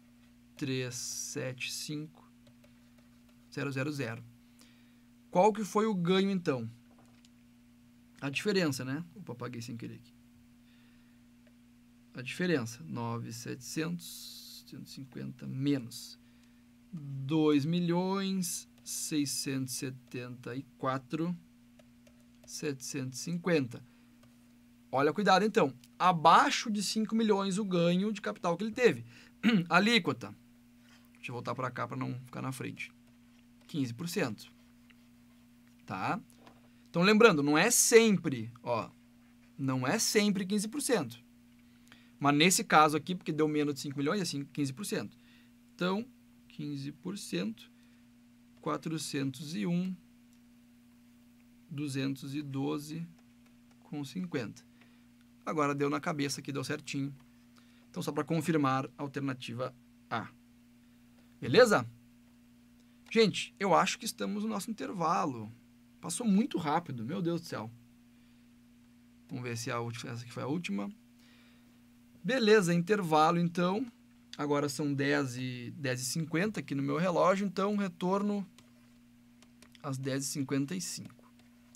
375.000. Qual que foi o ganho, então? A diferença, né? Opa, apaguei sem querer aqui. A diferença, 9.750 menos 2 milhões 674, 750. Olha, cuidado então. Abaixo de 5 milhões o ganho de capital que ele teve. Alíquota Deixa eu voltar para cá para não ficar na frente. 15%. Tá? Então, lembrando, não é sempre, ó, não é sempre 15%. Mas nesse caso aqui, porque deu menos de 5 milhões, é assim, 15%. Então, 15%, 401, 212 com 50. Agora deu na cabeça que deu certinho. Então, só para confirmar, alternativa A. Beleza? Gente, eu acho que estamos no nosso intervalo. Passou muito rápido, meu Deus do céu. Vamos ver se a última, essa aqui foi a última. Beleza, intervalo então. Agora são 10 e 10 e 50 aqui no meu relógio, então retorno às 10h55,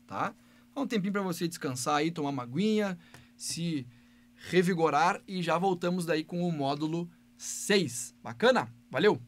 tá? Dá um tempinho para você descansar aí, tomar uma aguinha, se revigorar e já voltamos daí com o módulo 6. Bacana? Valeu!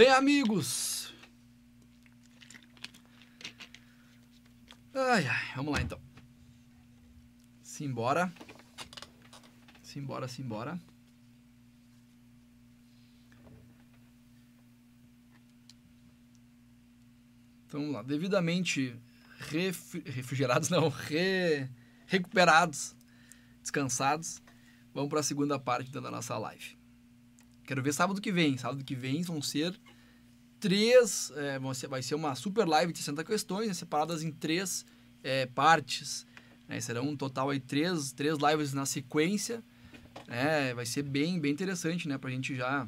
Bem, amigos. Ai, ai, vamos lá então. Simbora. Simbora, simbora. Então vamos lá. Devidamente ref... refrigerados, não, re... recuperados, descansados, vamos para a segunda parte então, da nossa live. Quero ver sábado que vem. Sábado que vem vão ser três. É, vai ser uma super live de 60 questões, né, separadas em três é, partes. Né, serão um total aí três, três lives na sequência. Né, vai ser bem, bem interessante, né? Pra gente já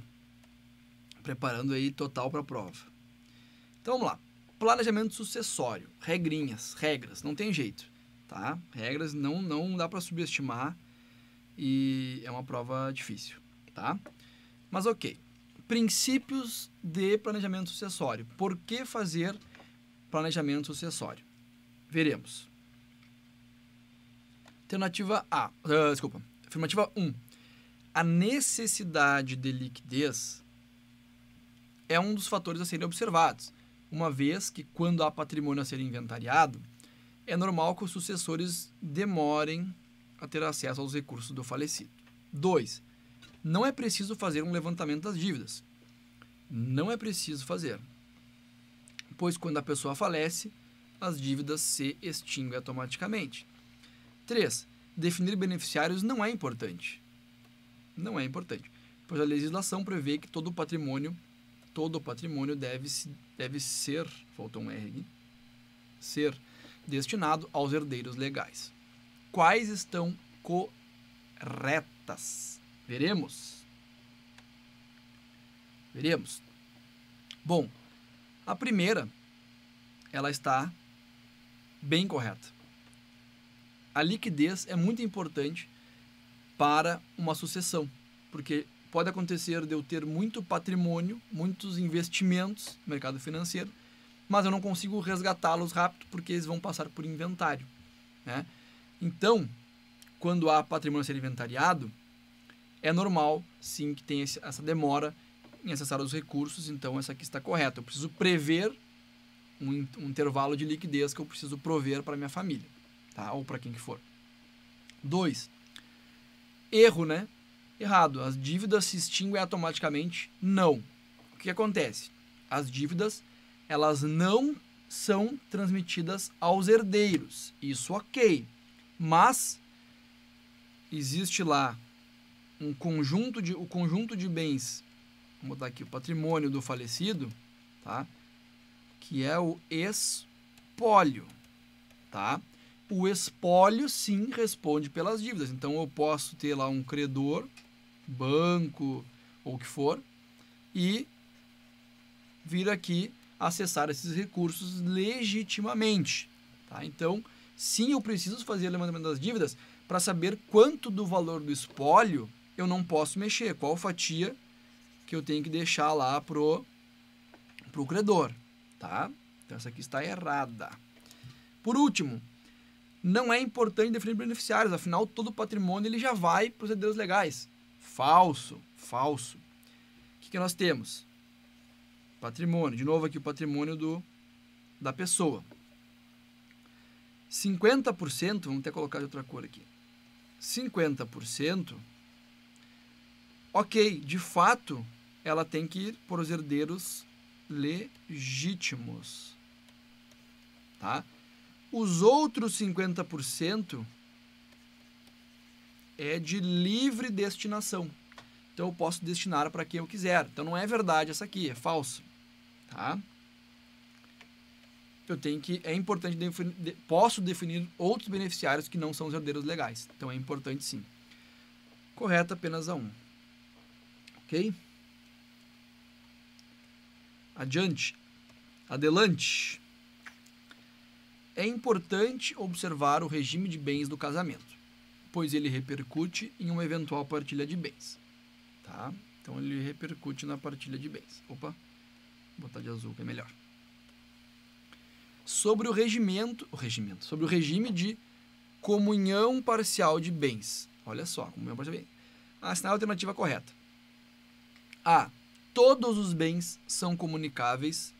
preparando aí total para a prova. Então vamos lá. Planejamento sucessório, regrinhas, regras, não tem jeito, tá? Regras não não dá para subestimar e é uma prova difícil, tá? Mas OK princípios de planejamento sucessório. Por que fazer planejamento sucessório? Veremos. Alternativa A. Uh, desculpa. Afirmativa 1. A necessidade de liquidez é um dos fatores a serem observados, uma vez que, quando há patrimônio a ser inventariado, é normal que os sucessores demorem a ter acesso aos recursos do falecido. 2 não é preciso fazer um levantamento das dívidas. Não é preciso fazer. Pois quando a pessoa falece, as dívidas se extinguem automaticamente. 3. Definir beneficiários não é importante. Não é importante, pois a legislação prevê que todo o patrimônio, todo o patrimônio deve, deve ser, faltou um R aqui, ser destinado aos herdeiros legais. Quais estão corretas? Veremos. Veremos. Bom, a primeira, ela está bem correta. A liquidez é muito importante para uma sucessão, porque pode acontecer de eu ter muito patrimônio, muitos investimentos no mercado financeiro, mas eu não consigo resgatá-los rápido porque eles vão passar por inventário. Né? Então, quando há patrimônio a ser inventariado, é normal, sim, que tenha essa demora em acessar os recursos, então essa aqui está correta. Eu preciso prever um, um intervalo de liquidez que eu preciso prover para minha família, tá? Ou para quem que for. Dois. Erro, né? Errado. As dívidas se extinguem automaticamente? Não. O que acontece? As dívidas, elas não são transmitidas aos herdeiros. Isso ok. Mas existe lá um conjunto de, o conjunto de bens, vamos botar aqui o patrimônio do falecido, tá? que é o espólio. Tá? O espólio, sim, responde pelas dívidas. Então, eu posso ter lá um credor, banco ou o que for, e vir aqui acessar esses recursos legitimamente. Tá? Então, sim, eu preciso fazer o levantamento das dívidas para saber quanto do valor do espólio eu não posso mexer, qual fatia que eu tenho que deixar lá pro, pro credor, tá? Então essa aqui está errada. Por último, não é importante definir beneficiários, afinal todo o patrimônio ele já vai para os herdeiros legais. Falso, falso. O que, que nós temos? Patrimônio, de novo aqui o patrimônio do, da pessoa. 50%, vamos até colocar de outra cor aqui. 50% Ok, de fato, ela tem que ir por os herdeiros legítimos. Tá? Os outros 50% é de livre destinação. Então eu posso destinar para quem eu quiser. Então não é verdade essa aqui, é falso. Tá? Eu tenho que é importante posso definir outros beneficiários que não são os herdeiros legais. Então é importante sim. Correto apenas a um. Ok? Adiante. Adelante. É importante observar o regime de bens do casamento, pois ele repercute em uma eventual partilha de bens. Tá? Então ele repercute na partilha de bens. Opa, vou botar de azul que é melhor. Sobre o regimento, o regimento, sobre o regime de comunhão parcial de bens. Olha só, comunhão parcial de bens. Assinar ah, a alternativa correta. A. Todos os bens são comunicáveis.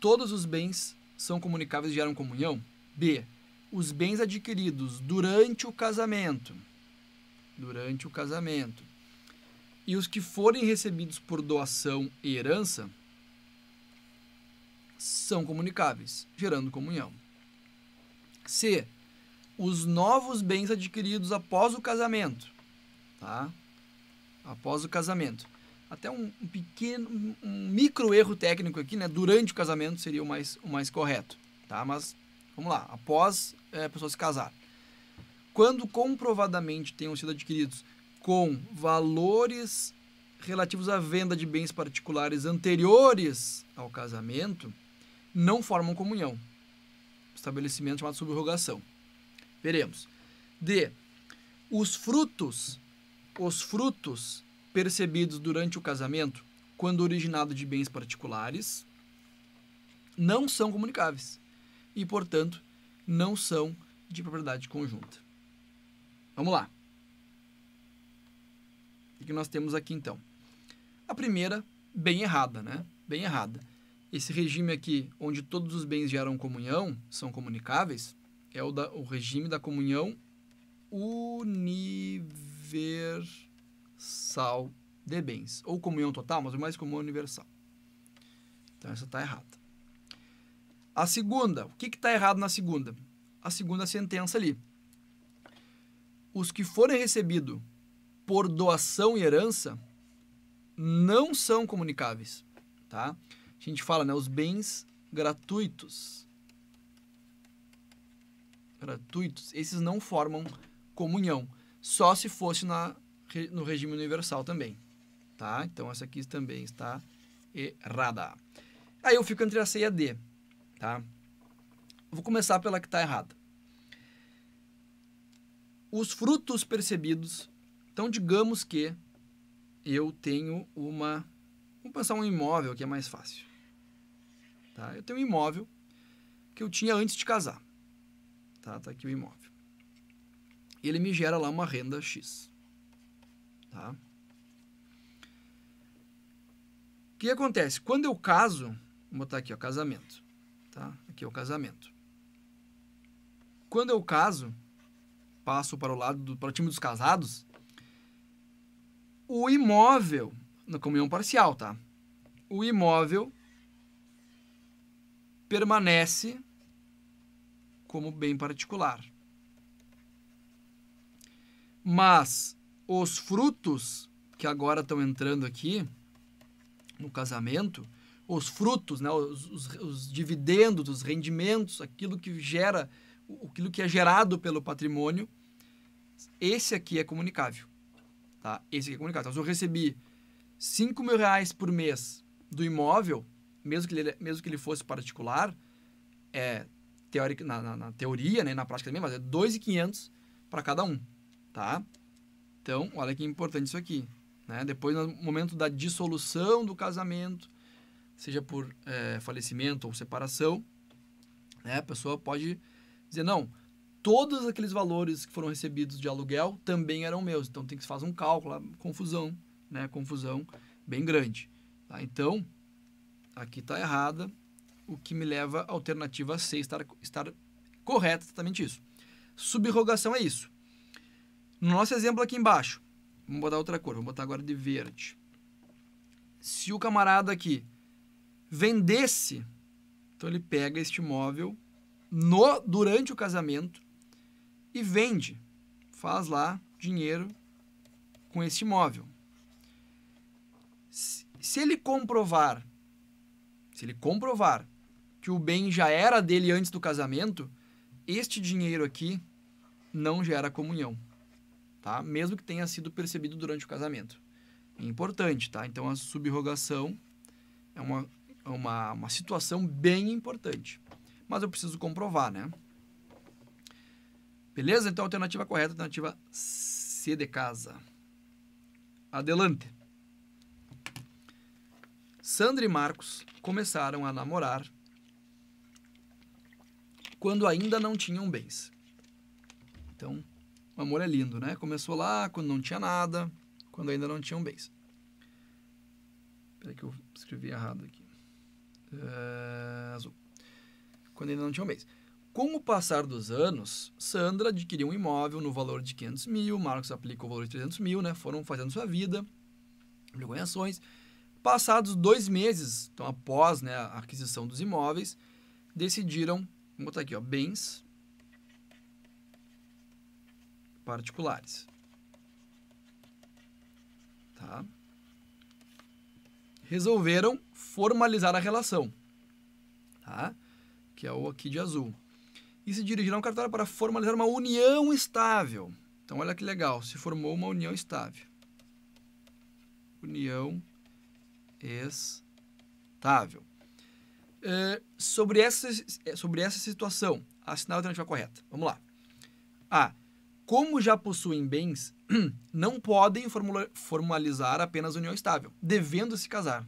Todos os bens são comunicáveis e geram comunhão. B. Os bens adquiridos durante o casamento. Durante o casamento. E os que forem recebidos por doação e herança são comunicáveis, gerando comunhão. C. Os novos bens adquiridos após o casamento. Tá? após o casamento. Até um, um pequeno, um, micro erro técnico aqui, né? Durante o casamento seria o mais, o mais correto, tá? Mas vamos lá, após é, a pessoa se casar. Quando comprovadamente tenham sido adquiridos com valores relativos à venda de bens particulares anteriores ao casamento, não formam comunhão. Estabelecimento chamado subrogação. Veremos. D. Os frutos os frutos percebidos durante o casamento, quando originado de bens particulares, não são comunicáveis e, portanto, não são de propriedade conjunta. Vamos lá. O que nós temos aqui então? A primeira, bem errada, né? Bem errada. Esse regime aqui, onde todos os bens geram comunhão, são comunicáveis, é o, da, o regime da comunhão universal universal de bens. Ou comunhão total, mas o mais comum é universal. Então essa está errada. A segunda, o que está errado na segunda? A segunda sentença ali. Os que forem recebidos por doação e herança não são comunicáveis, tá? A gente fala, né, os bens gratuitos. Gratuitos, esses não formam comunhão só se fosse na, no regime universal também. Tá? Então, essa aqui também está errada. Aí eu fico entre a C e a D. Tá? Vou começar pela que está errada. Os frutos percebidos. Então, digamos que eu tenho uma. Vamos pensar um imóvel que é mais fácil. Tá? Eu tenho um imóvel que eu tinha antes de casar. Está tá aqui o imóvel e ele me gera lá uma renda X. Tá? O que acontece? Quando eu caso, vou botar aqui, ó, casamento. Tá? Aqui é o casamento. Quando eu caso, passo para o lado do para o time dos casados, o imóvel, na comunhão parcial, tá? O imóvel permanece como bem particular. Mas os frutos que agora estão entrando aqui no casamento, os frutos, né, os, os, os, dividendos, os rendimentos, aquilo que gera, aquilo que é gerado pelo patrimônio, esse aqui é comunicável. Tá? Esse aqui é comunicável. Então, se eu recebi 5 mil reais por mês do imóvel, mesmo que ele, mesmo que ele fosse particular, é teórico na, na, na teoria, né, na prática também, mas é 2,500 para cada um tá? Então, olha que importante isso aqui, né? Depois, no momento da dissolução do casamento, seja por é, falecimento ou separação, né? A pessoa pode dizer, não, todos aqueles valores que foram recebidos de aluguel também eram meus. Então, tem que se fazer um cálculo, confusão, né? Confusão bem grande, tá? Então, aqui está errada, o que me leva à alternativa C estar, estar correta, exatamente isso. Subrogação é isso. No nosso exemplo aqui embaixo, vamos botar outra cor, vamos botar agora de verde. Se o camarada aqui vendesse, então ele pega este imóvel no durante o casamento e vende, faz lá dinheiro com este imóvel. Se ele comprovar, se ele comprovar que o bem já era dele antes do casamento, este dinheiro aqui não gera comunhão tá? Mesmo que tenha sido percebido durante o casamento. É importante, tá? Então a subrogação é uma, é uma, uma situação bem importante. Mas eu preciso comprovar, né? Beleza? Então a alternativa correta, a alternativa C de casa. Adelante. Sandra e Marcos começaram a namorar quando ainda não tinham bens. Então, o amor é lindo, né? Começou lá quando não tinha nada, quando ainda não tinha um bens. Espera que eu escrevi errado aqui. Uh, azul. Quando ainda não um bens. Com o passar dos anos, Sandra adquiriu um imóvel no valor de 500 mil, Marcos aplicou o valor de 300 mil, né? Foram fazendo sua vida, aplicou em ações. Passados dois meses, então após né, a aquisição dos imóveis, decidiram, vou botar aqui, ó, bens, particulares. Tá? Resolveram formalizar a relação, tá? que é o aqui de azul, e se dirigiram ao cartório para formalizar uma união estável. Então, olha que legal, se formou uma união estável. União estável. É, sobre, essa, é, sobre essa situação, assinar a alternativa correta. Vamos lá. A como já possuem bens, não podem formalizar apenas união estável, devendo se casar.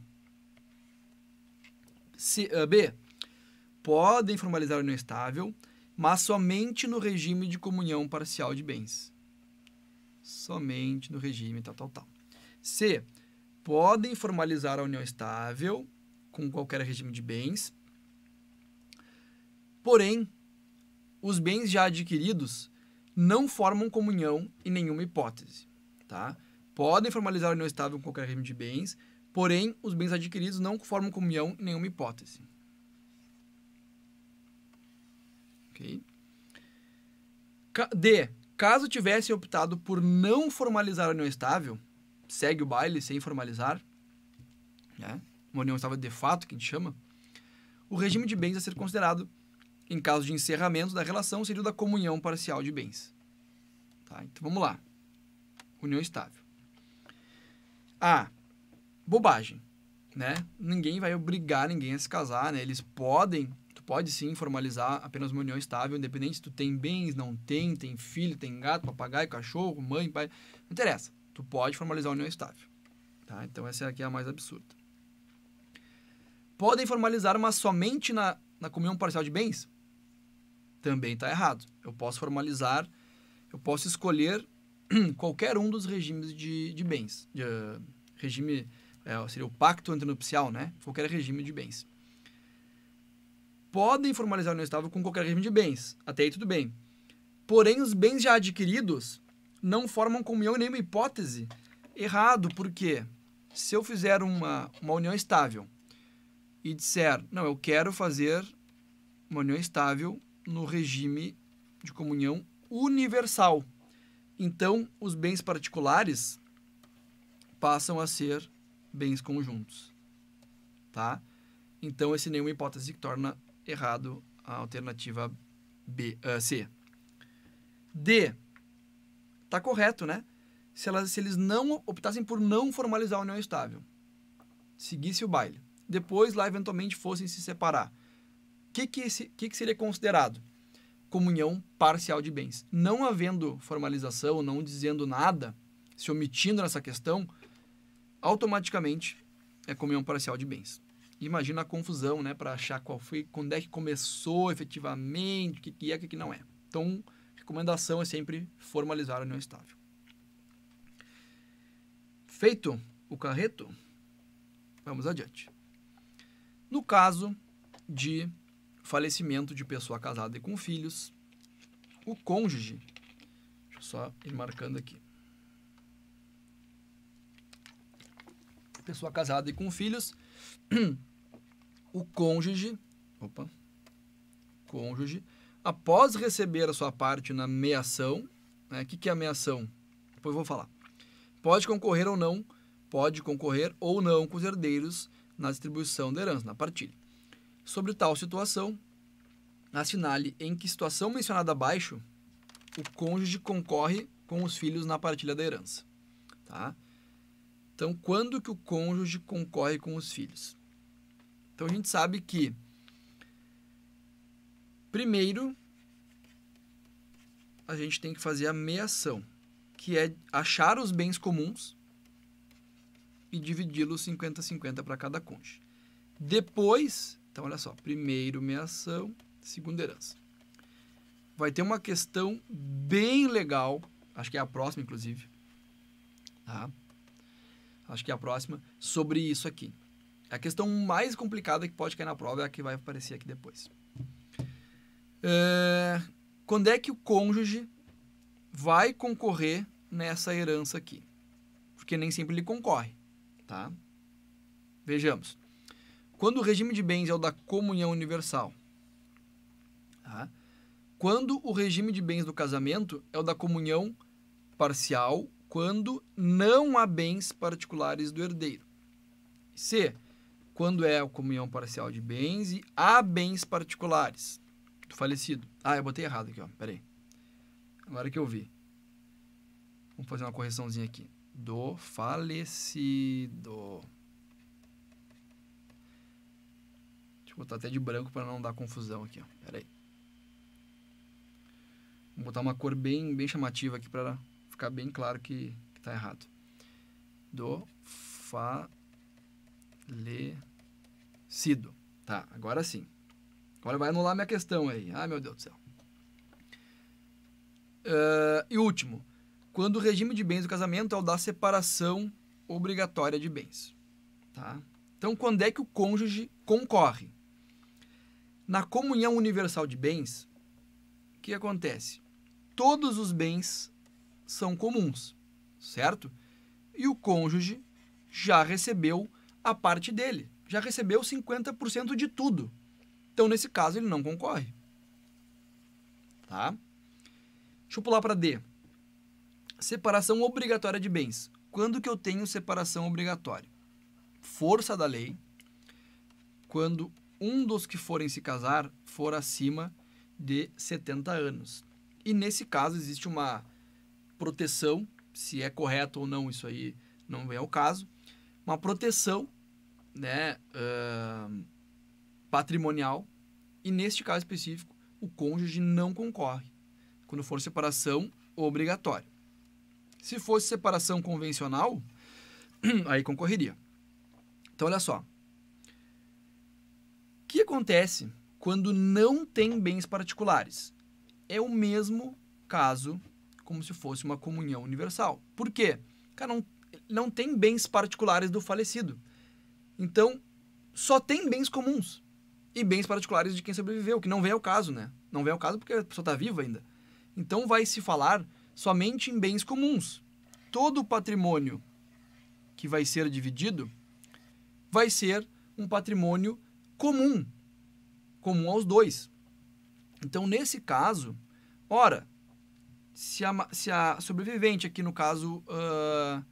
Se, uh, B. Podem formalizar união estável, mas somente no regime de comunhão parcial de bens. Somente no regime tal, tal, tal. C. Podem formalizar a união estável com qualquer regime de bens, porém, os bens já adquiridos não formam comunhão em nenhuma hipótese, tá? Podem formalizar a união estável com qualquer regime de bens, porém os bens adquiridos não formam comunhão em nenhuma hipótese. Ok? D. Caso tivesse optado por não formalizar a união estável, segue o baile sem formalizar, né? uma união estável de fato, que a gente chama, o regime de bens a ser considerado em caso de encerramento da relação, seria o da comunhão parcial de bens. Tá? Então vamos lá. União estável. A. Ah, bobagem. Né? Ninguém vai obrigar ninguém a se casar, né? Eles podem, tu pode sim formalizar apenas uma união estável, independente se tu tem bens, não tem, tem filho, tem gato, papagaio, cachorro, mãe, pai, não interessa. Tu pode formalizar a união estável, tá? Então essa aqui é a mais absurda. Podem formalizar, mas somente na, na comunhão parcial de bens? também está errado. Eu posso formalizar, eu posso escolher qualquer um dos regimes de, de bens. De, uh, regime, é, seria o pacto antinupcial, né? Qualquer regime de bens. Podem formalizar a união estável com qualquer regime de bens. Até aí tudo bem. Porém, os bens já adquiridos não formam comunhão nem nenhuma hipótese. Errado, porque se eu fizer uma, uma união estável e disser, não, eu quero fazer uma união estável no regime de comunhão universal. Então, os bens particulares passam a ser bens conjuntos, tá? Então, esse nenhuma hipótese que torna errado a alternativa B, uh, C. D. Tá correto, né? Se, elas, se eles não optassem por não formalizar a união estável, seguisse o baile. Depois, lá, eventualmente, fossem se separar. O que, que, esse, que, que seria considerado? Comunhão parcial de bens. Não havendo formalização, não dizendo nada, se omitindo nessa questão, automaticamente é comunhão parcial de bens. Imagina a confusão, né, para achar qual foi, quando é que começou efetivamente, o que, que é, o que, que não é. Então, recomendação é sempre formalizar a união estável. Feito o carreto, vamos adiante. No caso de falecimento de pessoa casada e com filhos, o cônjuge, deixa eu só ir marcando aqui, pessoa casada e com filhos, o cônjuge, opa, cônjuge, após receber a sua parte na meação, o né, que, que é a meação? Depois vou falar. Pode concorrer ou não, pode concorrer ou não com os herdeiros na distribuição da herança, na partilha. Sobre tal situação, assinale em que situação mencionada abaixo o cônjuge concorre com os filhos na partilha da herança. Tá? Então, quando que o cônjuge concorre com os filhos? Então, a gente sabe que, primeiro, a gente tem que fazer a meiação, que é achar os bens comuns e dividi-los 50-50 para cada cônjuge. Depois, então, olha só, primeiro meação, segunda herança. Vai ter uma questão bem legal, acho que é a próxima, inclusive. Tá? Acho que é a próxima, sobre isso aqui. A questão mais complicada que pode cair na prova é a que vai aparecer aqui depois. É... Quando é que o cônjuge vai concorrer nessa herança aqui? Porque nem sempre ele concorre, tá? Vejamos. Quando o regime de bens é o da comunhão universal. Tá? Quando o regime de bens do casamento é o da comunhão parcial, quando não há bens particulares do herdeiro. C. Quando é a comunhão parcial de bens e há bens particulares do falecido. Ah, eu botei errado aqui, ó. Peraí. Agora que eu vi. Vamos fazer uma correçãozinha aqui. Do falecido. Vou botar até de branco para não dar confusão aqui, ó. Pera aí. Vou botar uma cor bem, bem chamativa aqui para ficar bem claro que, que tá errado. Do falecido. Tá, agora sim. Agora vai anular minha questão aí. Ah, meu Deus do céu. Uh, e último. Quando o regime de bens do casamento é o da separação obrigatória de bens. Tá? Então, quando é que o cônjuge concorre? Na comunhão universal de bens, o que acontece? Todos os bens são comuns, certo? E o cônjuge já recebeu a parte dele, já recebeu 50% de tudo. Então, nesse caso, ele não concorre. Tá? Deixa eu pular para D. Separação obrigatória de bens. Quando que eu tenho separação obrigatória? Força da lei, quando um dos que forem se casar for acima de 70 anos. E nesse caso existe uma proteção, se é correto ou não, isso aí não vem ao caso, uma proteção né, uh, patrimonial, e neste caso específico, o cônjuge não concorre, quando for separação obrigatória. Se fosse separação convencional, aí concorreria. Então, olha só, que acontece quando não tem bens particulares? É o mesmo caso como se fosse uma comunhão universal. Por quê? Cara, não, não tem bens particulares do falecido. Então, só tem bens comuns e bens particulares de quem sobreviveu, que não vem ao caso, né? Não vem ao caso porque a pessoa está viva ainda. Então, vai se falar somente em bens comuns. Todo o patrimônio que vai ser dividido vai ser um patrimônio comum, comum aos dois. Então, nesse caso, ora, se a, se a sobrevivente, aqui no caso, uh,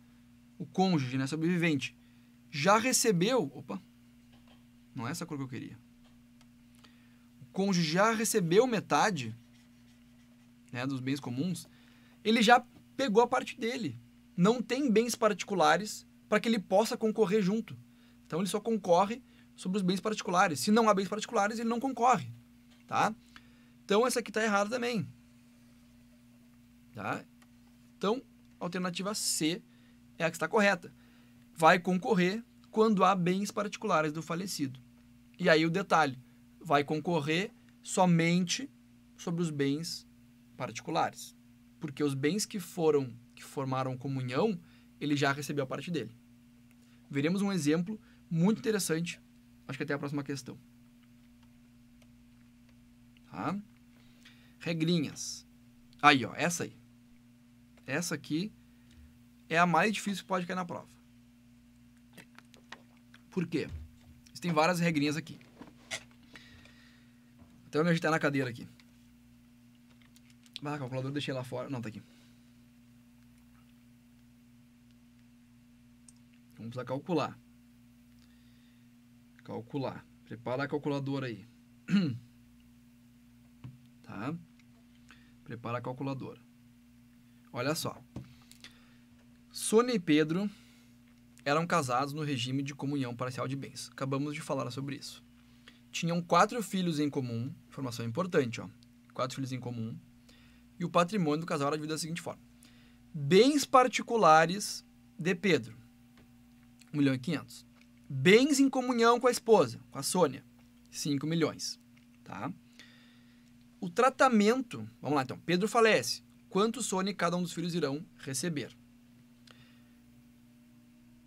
o cônjuge, né, sobrevivente, já recebeu. Opa, não é essa cor que eu queria. O cônjuge já recebeu metade né, dos bens comuns, ele já pegou a parte dele. Não tem bens particulares para que ele possa concorrer junto. Então ele só concorre sobre os bens particulares. Se não há bens particulares, ele não concorre, tá? Então essa aqui está errada também, tá? Então, alternativa C é a que está correta. Vai concorrer quando há bens particulares do falecido. E aí o detalhe, vai concorrer somente sobre os bens particulares, porque os bens que foram que formaram comunhão, ele já recebeu a parte dele. Veremos um exemplo muito interessante Acho que até a próxima questão. Tá? Regrinhas. Aí, ó, essa aí. Essa aqui é a mais difícil que pode cair na prova. Por quê? Tem várias regrinhas aqui. Até eu me agitar na cadeira aqui. Ah, calculador deixei lá fora. Não, tá aqui. Vamos lá calcular. Calcular. Prepara a calculadora aí. Tá? Prepara a calculadora. Olha só. Sônia e Pedro eram casados no regime de comunhão parcial de bens. Acabamos de falar sobre isso. Tinham quatro filhos em comum, informação importante, ó. Quatro filhos em comum. E o patrimônio do casal era dividido da seguinte forma: bens particulares de Pedro, 1 milhão e 500. Bens em comunhão com a esposa, com a Sônia, 5 milhões, tá? O tratamento, vamos lá então, Pedro falece, quanto Sônia e cada um dos filhos irão receber?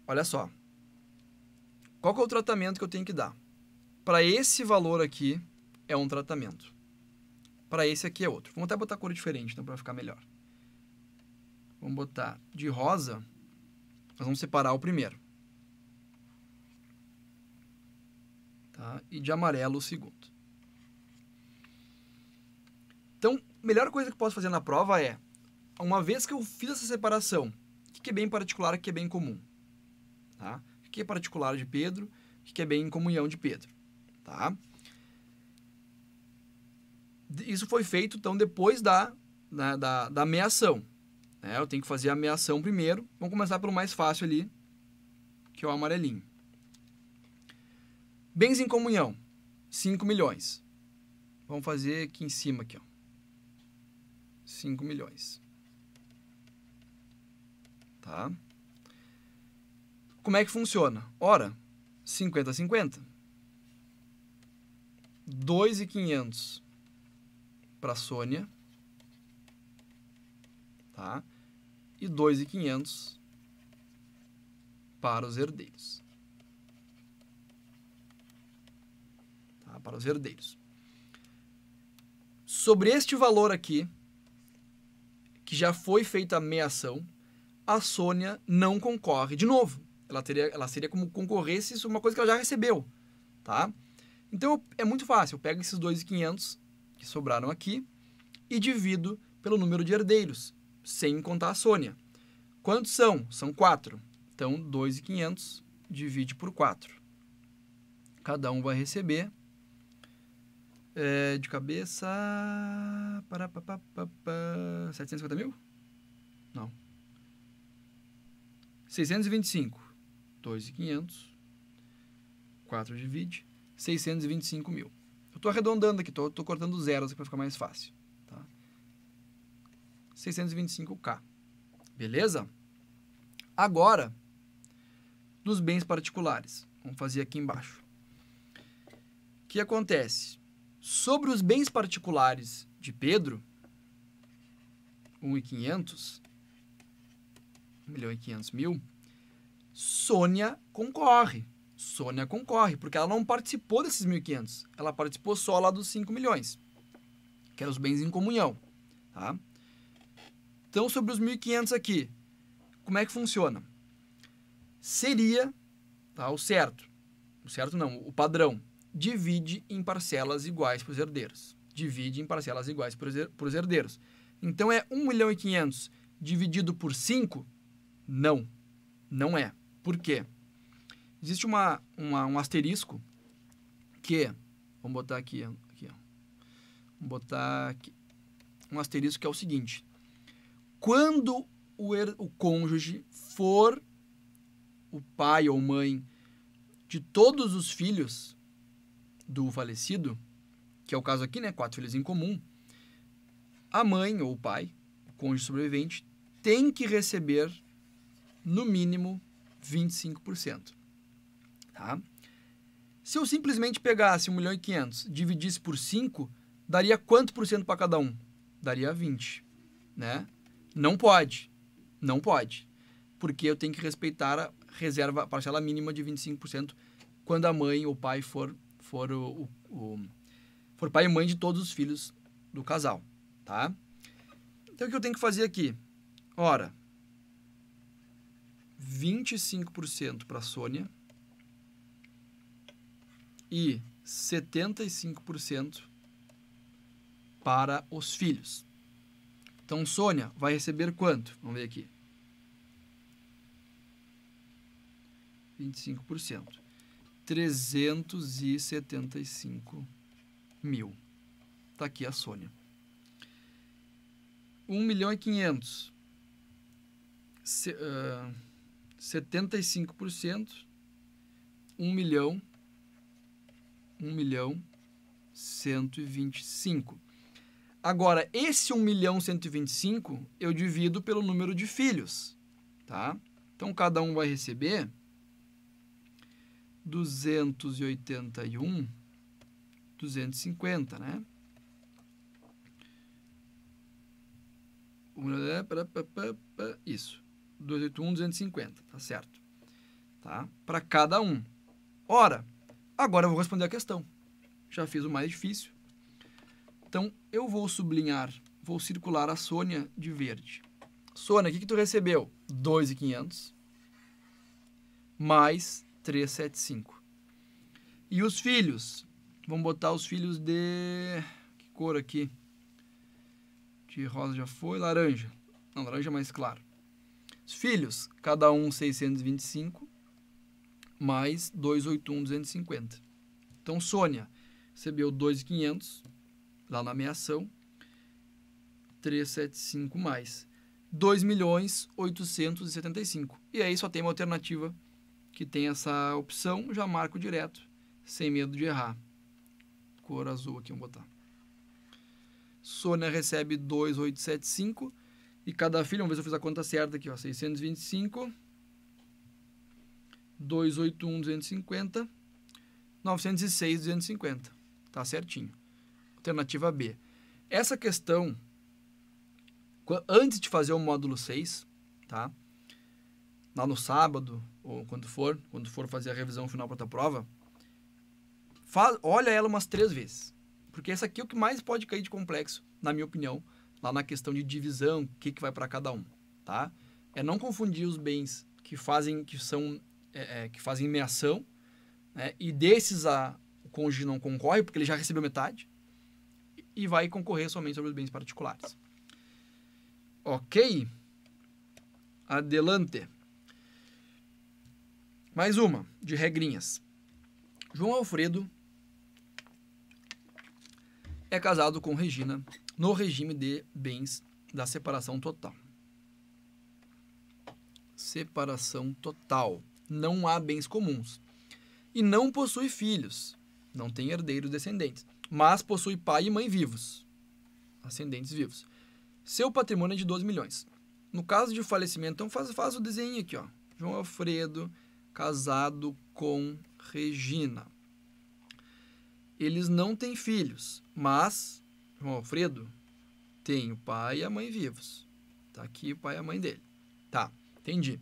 Olha só, qual é o tratamento que eu tenho que dar? Para esse valor aqui é um tratamento. Para esse aqui é outro. Vamos até botar cor diferente, então, para ficar melhor. Vamos botar de rosa. Nós vamos separar o primeiro. tá? e de amarelo o segundo. Então, a melhor coisa que eu posso fazer na prova é, uma vez que eu fiz essa separação, o que é bem particular e o que é bem comum? Tá? O que é particular de Pedro, o que é bem em comunhão de Pedro? Tá? Isso foi feito, então, depois da, da, né, da, da meação. Né? Eu tenho que fazer a meação primeiro. Vamos começar pelo mais fácil ali, que é o amarelinho. Bens em comunhão, 5 milhões. Vamos fazer aqui em cima aqui, ó. 5 milhões. Tá? Como é que funciona? Ora, 50 50. 2,500 para a Sônia, tá? E 2,500 para os herdeiros. para os herdeiros. Sobre este valor aqui, que já foi feita a meação, a Sônia não concorre de novo. Ela, teria, ela seria como concorresse sobre uma coisa que ela já recebeu, tá? Então é muito fácil, eu pego esses 2.500 que sobraram aqui e divido pelo número de herdeiros, sem contar a Sônia. Quantos são? São 4. Então 2.500 divide por 4. Cada um vai receber é, de cabeça. Para, pa, pa, pa, pa, 750 mil? Não. 625. 2,500. 4 divide. 625 mil. Eu estou arredondando aqui, estou cortando zeros para ficar mais fácil. Tá? 625k. Beleza? Agora, dos bens particulares. Vamos fazer aqui embaixo. O que acontece? Sobre os bens particulares de Pedro, 1,500, 1 milhão e 500 mil, Sônia concorre. Sônia concorre, porque ela não participou desses 1.500. Ela participou só lá dos 5 milhões, que eram os bens em comunhão. Tá? Então, sobre os 1.500 aqui, como é que funciona? Seria tá, o certo. O certo não, o padrão divide em parcelas iguais para os herdeiros. Divide em parcelas iguais para os herdeiros. Então é 1 milhão e 500 dividido por 5? Não, não é. Por quê? Existe uma, uma um asterisco que, vamos botar aqui, aqui ó. vamos botar aqui, um asterisco que é o seguinte, quando o, er, o cônjuge for o pai ou mãe de todos os filhos, do falecido, que é o caso aqui, né? Quatro filhos em comum. A mãe ou o pai, o cônjuge sobrevivente, tem que receber no mínimo 25%. Tá? Se eu simplesmente pegasse 1 milhão e 500, dividisse por 5, daria quanto por cento para cada um? Daria 20, né? Não pode. Não pode. Porque eu tenho que respeitar a reserva a parcela mínima de 25% quando a mãe ou o pai for for o, o, o, for pai e mãe de todos os filhos do casal, tá? Então o que eu tenho que fazer aqui? Ora, 25% para a Sônia e 75% para os filhos. Então Sônia vai receber quanto? Vamos ver aqui. 25%. 375 mil. Está aqui a Sônia. 1 milhão e 500. Se, uh, 75%. 1 milhão. 1 milhão 125. Agora, esse 1 milhão 125 eu divido pelo número de filhos, tá? Então, cada um vai receber 281, 250, né? É, isso. 281, 250, tá certo. Tá? Para cada um. Ora, agora eu vou responder a questão. Já fiz o mais difícil. Então, eu vou sublinhar, vou circular a Sônia de verde. Sônia, o que, que tu recebeu? 2,500 mais 375. E os filhos? Vamos botar os filhos de. Que cor aqui? De rosa já foi. Laranja. Não, laranja é mais claro. Os filhos, cada um 625, mais 281, 250. Então, Sônia recebeu 2,500 lá na ameação. 375 mais. 2.875. E aí só tem uma alternativa que tem essa opção, já marco direto, sem medo de errar. Cor azul aqui, vamos botar. Sônia recebe 2,875 e cada filho, vamos ver se eu fiz a conta certa aqui, ó, 625, 281, 250, 906, 250. Tá certinho. Alternativa B. Essa questão, antes de fazer o módulo 6, tá? Lá no sábado, ou quando for, quando for fazer a revisão final para tua prova, faz, olha ela umas três vezes. Porque essa aqui é o que mais pode cair de complexo, na minha opinião, lá na questão de divisão, o que, que vai para cada um, tá? É não confundir os bens que fazem, que são, é, é, que fazem meação, né? e desses a, o cônjuge não concorre, porque ele já recebeu metade, e vai concorrer somente sobre os bens particulares. Ok? Adelante. Mais uma, de regrinhas. João Alfredo é casado com Regina no regime de bens da separação total. Separação total. Não há bens comuns. E não possui filhos. Não tem herdeiros descendentes. Mas possui pai e mãe vivos. Ascendentes vivos. Seu patrimônio é de 12 milhões. No caso de falecimento, então faz, faz o desenho aqui, ó. João Alfredo casado com Regina. Eles não têm filhos, mas João Alfredo tem o pai e a mãe vivos. Tá aqui o pai e a mãe dele. Tá, entendi.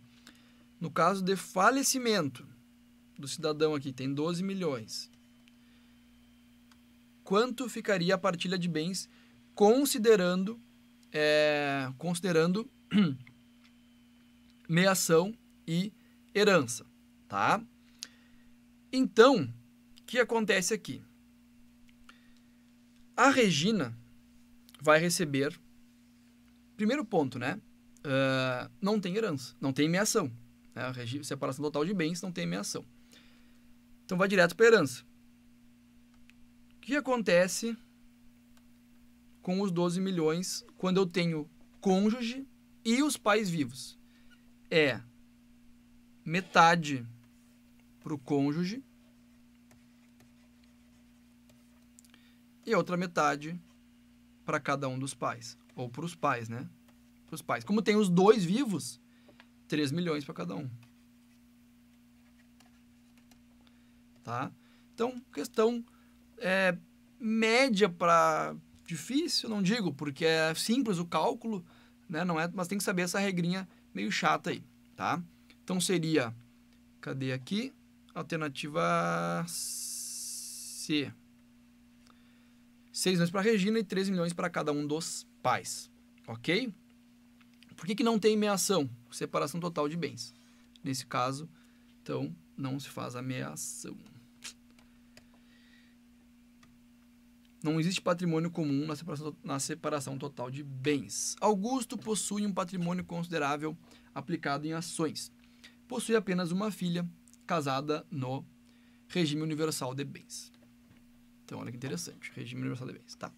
No caso de falecimento do cidadão aqui, tem 12 milhões. Quanto ficaria a partilha de bens considerando é, considerando meação e herança? tá? Então, o que acontece aqui? A Regina vai receber. Primeiro ponto, né? Uh, não tem herança, não tem meação. Né? A separação total de bens não tem meação. Então vai direto para herança. O que acontece com os 12 milhões quando eu tenho cônjuge e os pais vivos? É metade para o cônjuge e a outra metade para cada um dos pais, ou para os pais, né? Para os pais. Como tem os dois vivos, 3 milhões para cada um. Tá? Então, questão é, média para difícil, não digo, porque é simples o cálculo, né? Não é, mas tem que saber essa regrinha meio chata aí, tá? Então seria, cadê aqui? Alternativa C. 6 milhões para Regina e 3 milhões para cada um dos pais. Ok? Por que, que não tem meação? Separação total de bens. Nesse caso, então, não se faz ameação. Não existe patrimônio comum na separação, na separação total de bens. Augusto possui um patrimônio considerável aplicado em ações. Possui apenas uma filha, casada no regime universal de bens. Então, olha que interessante, regime universal de bens, tá?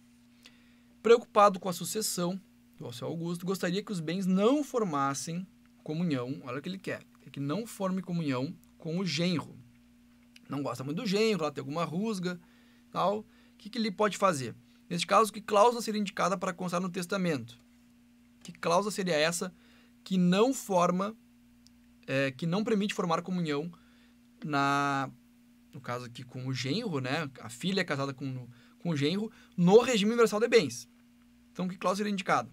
Preocupado com a sucessão do seu Augusto, gostaria que os bens não formassem comunhão, olha o que ele quer, é que não forme comunhão com o genro. Não gosta muito do genro, ela tem alguma rusga, tal. O que, que ele pode fazer? Neste caso, que cláusula seria indicada para constar no testamento? Que cláusula seria essa que não forma, é, que não permite formar comunhão na no caso aqui com o genro, né? A filha é casada com, com o genro no regime universal de bens. Então, que cláusula é indicada?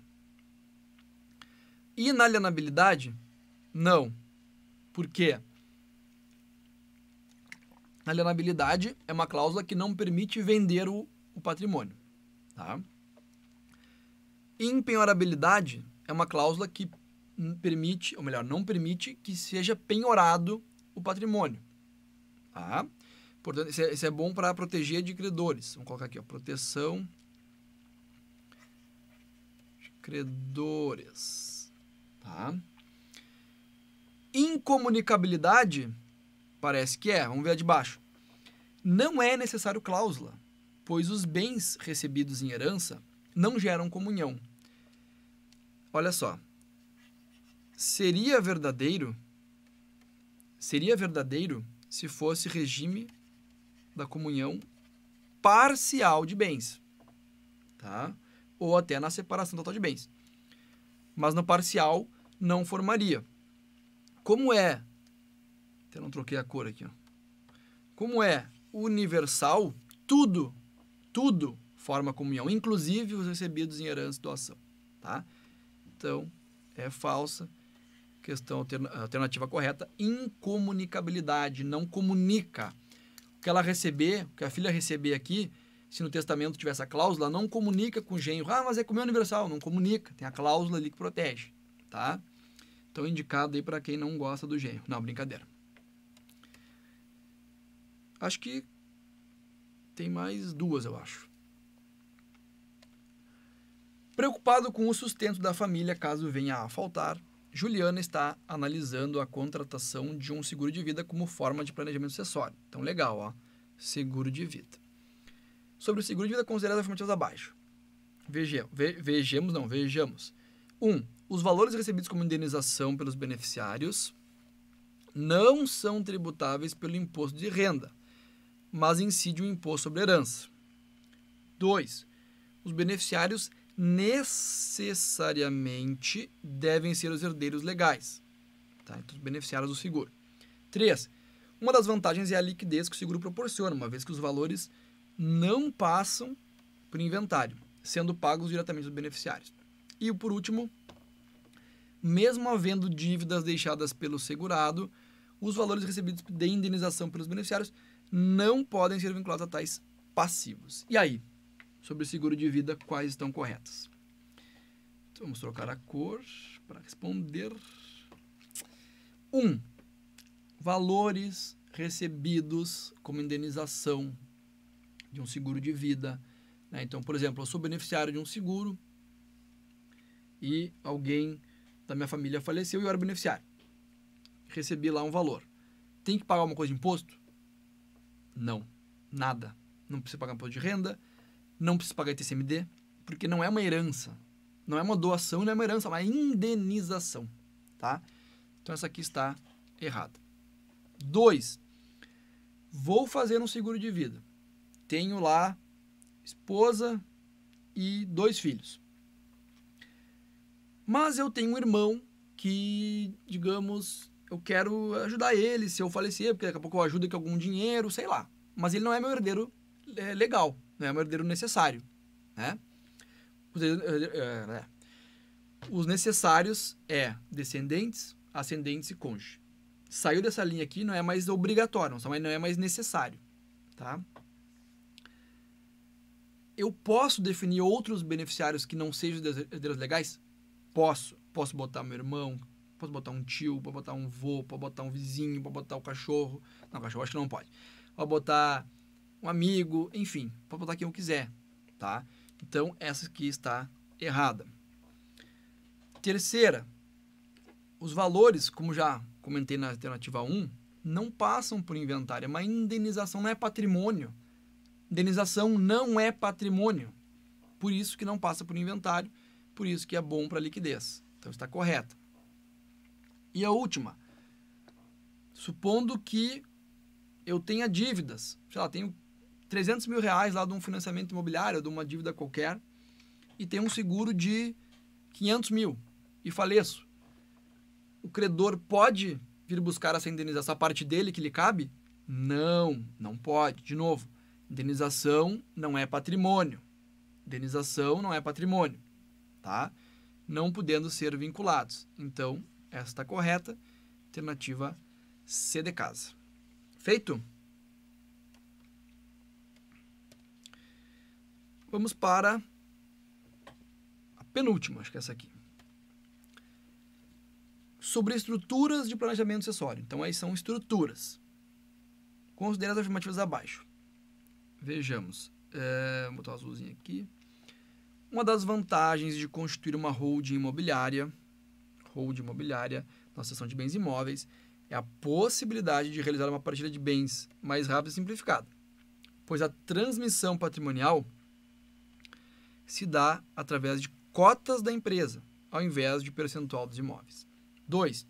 Inalienabilidade? Não. Por quê? Alienabilidade é uma cláusula que não permite vender o, o patrimônio. Tá? Empenhorabilidade é uma cláusula que permite, ou melhor, não permite que seja penhorado o patrimônio. Tá? Portanto, isso é, isso é bom para proteger de credores. Vamos colocar aqui, ó, proteção de credores. Tá? Incomunicabilidade, parece que é, vamos ver a de baixo. Não é necessário cláusula, pois os bens recebidos em herança não geram comunhão. Olha só. Seria verdadeiro seria verdadeiro se fosse regime da comunhão parcial de bens, tá? Ou até na separação total de bens. Mas no parcial não formaria. Como é? Até não troquei a cor aqui, ó. Como é universal, tudo, tudo forma comunhão, inclusive os recebidos em herança e doação, tá? Então, é falsa questão alternativa correta, incomunicabilidade, não comunica. O que ela receber, o que a filha receber aqui, se no testamento tiver essa cláusula, não comunica com o genro. Ah, mas é com o meu universal. Não comunica. Tem a cláusula ali que protege, tá? Então, indicado aí para quem não gosta do genro. Não, brincadeira. Acho que tem mais duas, eu acho. Preocupado com o sustento da família caso venha a faltar, Juliana está analisando a contratação de um seguro de vida como forma de planejamento acessório. Então, legal, ó. Seguro de vida. Sobre o seguro de vida, considerado as afirmativas abaixo. Veja, ve, vejamos, não, vejamos. 1. Um, os valores recebidos como indenização pelos beneficiários não são tributáveis pelo imposto de renda, mas incide o imposto sobre herança. 2. Os beneficiários necessariamente devem ser os herdeiros legais, tá? Então, os beneficiários do seguro. 3. Uma das vantagens é a liquidez que o seguro proporciona, uma vez que os valores não passam por inventário, sendo pagos diretamente aos beneficiários. E por último, mesmo havendo dívidas deixadas pelo segurado, os valores recebidos de indenização pelos beneficiários não podem ser vinculados a tais passivos. E aí, sobre o seguro de vida quais estão corretas. Então, vamos trocar a cor para responder. 1. Um, valores recebidos como indenização de um seguro de vida. Né? Então, por exemplo, eu sou beneficiário de um seguro e alguém da minha família faleceu e eu era beneficiário. Recebi lá um valor. Tem que pagar alguma coisa de imposto? Não, nada. Não precisa pagar imposto de renda, não preciso pagar ITCMD, porque não é uma herança. Não é uma doação, não é uma herança, é uma indenização, tá? Então essa aqui está errada. 2. Vou fazer um seguro de vida. Tenho lá esposa e dois filhos. Mas eu tenho um irmão que, digamos, eu quero ajudar ele se eu falecer, porque daqui a pouco eu ajudo com algum dinheiro, sei lá. Mas ele não é meu herdeiro é, legal não né, é um herdeiro necessário, né? Eh, eh, eh, né? Os necessários é descendentes, ascendentes e cônjuge. Saiu dessa linha aqui, não é mais obrigatório, não é mais necessário, tá? Eu posso definir outros beneficiários que não sejam herdeiros legais? Posso. Posso botar meu irmão, posso botar um tio, posso botar um vô, posso botar um vizinho, posso botar o um cachorro. Não, cachorro acho que não pode. Posso botar um amigo, enfim, pode botar quem eu quiser, tá? Então, essa aqui está errada. Terceira, os valores, como já comentei na alternativa 1, não passam por inventário, é uma indenização, não é patrimônio. Indenização não é patrimônio. Por isso que não passa por inventário, por isso que é bom para liquidez. Então está correta. E a última, supondo que eu tenha dívidas, sei lá, tenho 300 mil reais lá de um financiamento imobiliário, de uma dívida qualquer, e tenho um seguro de 500 mil e faleço. O credor pode vir buscar essa indenização, a parte dele que lhe cabe? Não, não pode. De novo, indenização não é patrimônio. Indenização não é patrimônio, tá? Não podendo ser vinculados. Então, essa está correta. Alternativa C de casa. Feito? Vamos para a penúltima, acho que é essa aqui. Sobre estruturas de planejamento acessório. Então, aí são estruturas. Considere as afirmativas abaixo. Vejamos. É, vou botar um azulzinho aqui. Uma das vantagens de constituir uma holding imobiliária, holding imobiliária, na seção de bens imóveis, é a possibilidade de realizar uma partilha de bens mais rápida e simplificada, pois a transmissão patrimonial se dá através de cotas da empresa, ao invés de percentual dos imóveis. 2.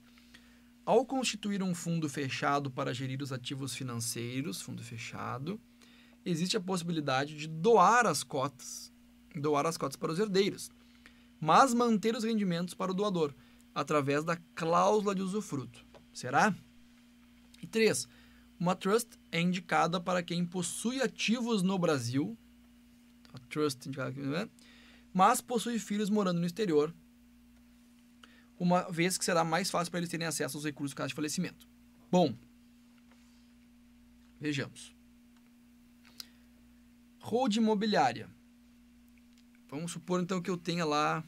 Ao constituir um fundo fechado para gerir os ativos financeiros, fundo fechado, existe a possibilidade de doar as cotas, doar as cotas para os herdeiros, mas manter os rendimentos para o doador através da cláusula de usufruto. Será? E 3. Uma trust é indicada para quem possui ativos no Brasil a Trust, indicada aqui, né? mas possui filhos morando no exterior, uma vez que será mais fácil para eles terem acesso aos recursos caso de falecimento. Bom, vejamos. Hold imobiliária. Vamos supor então que eu tenha lá.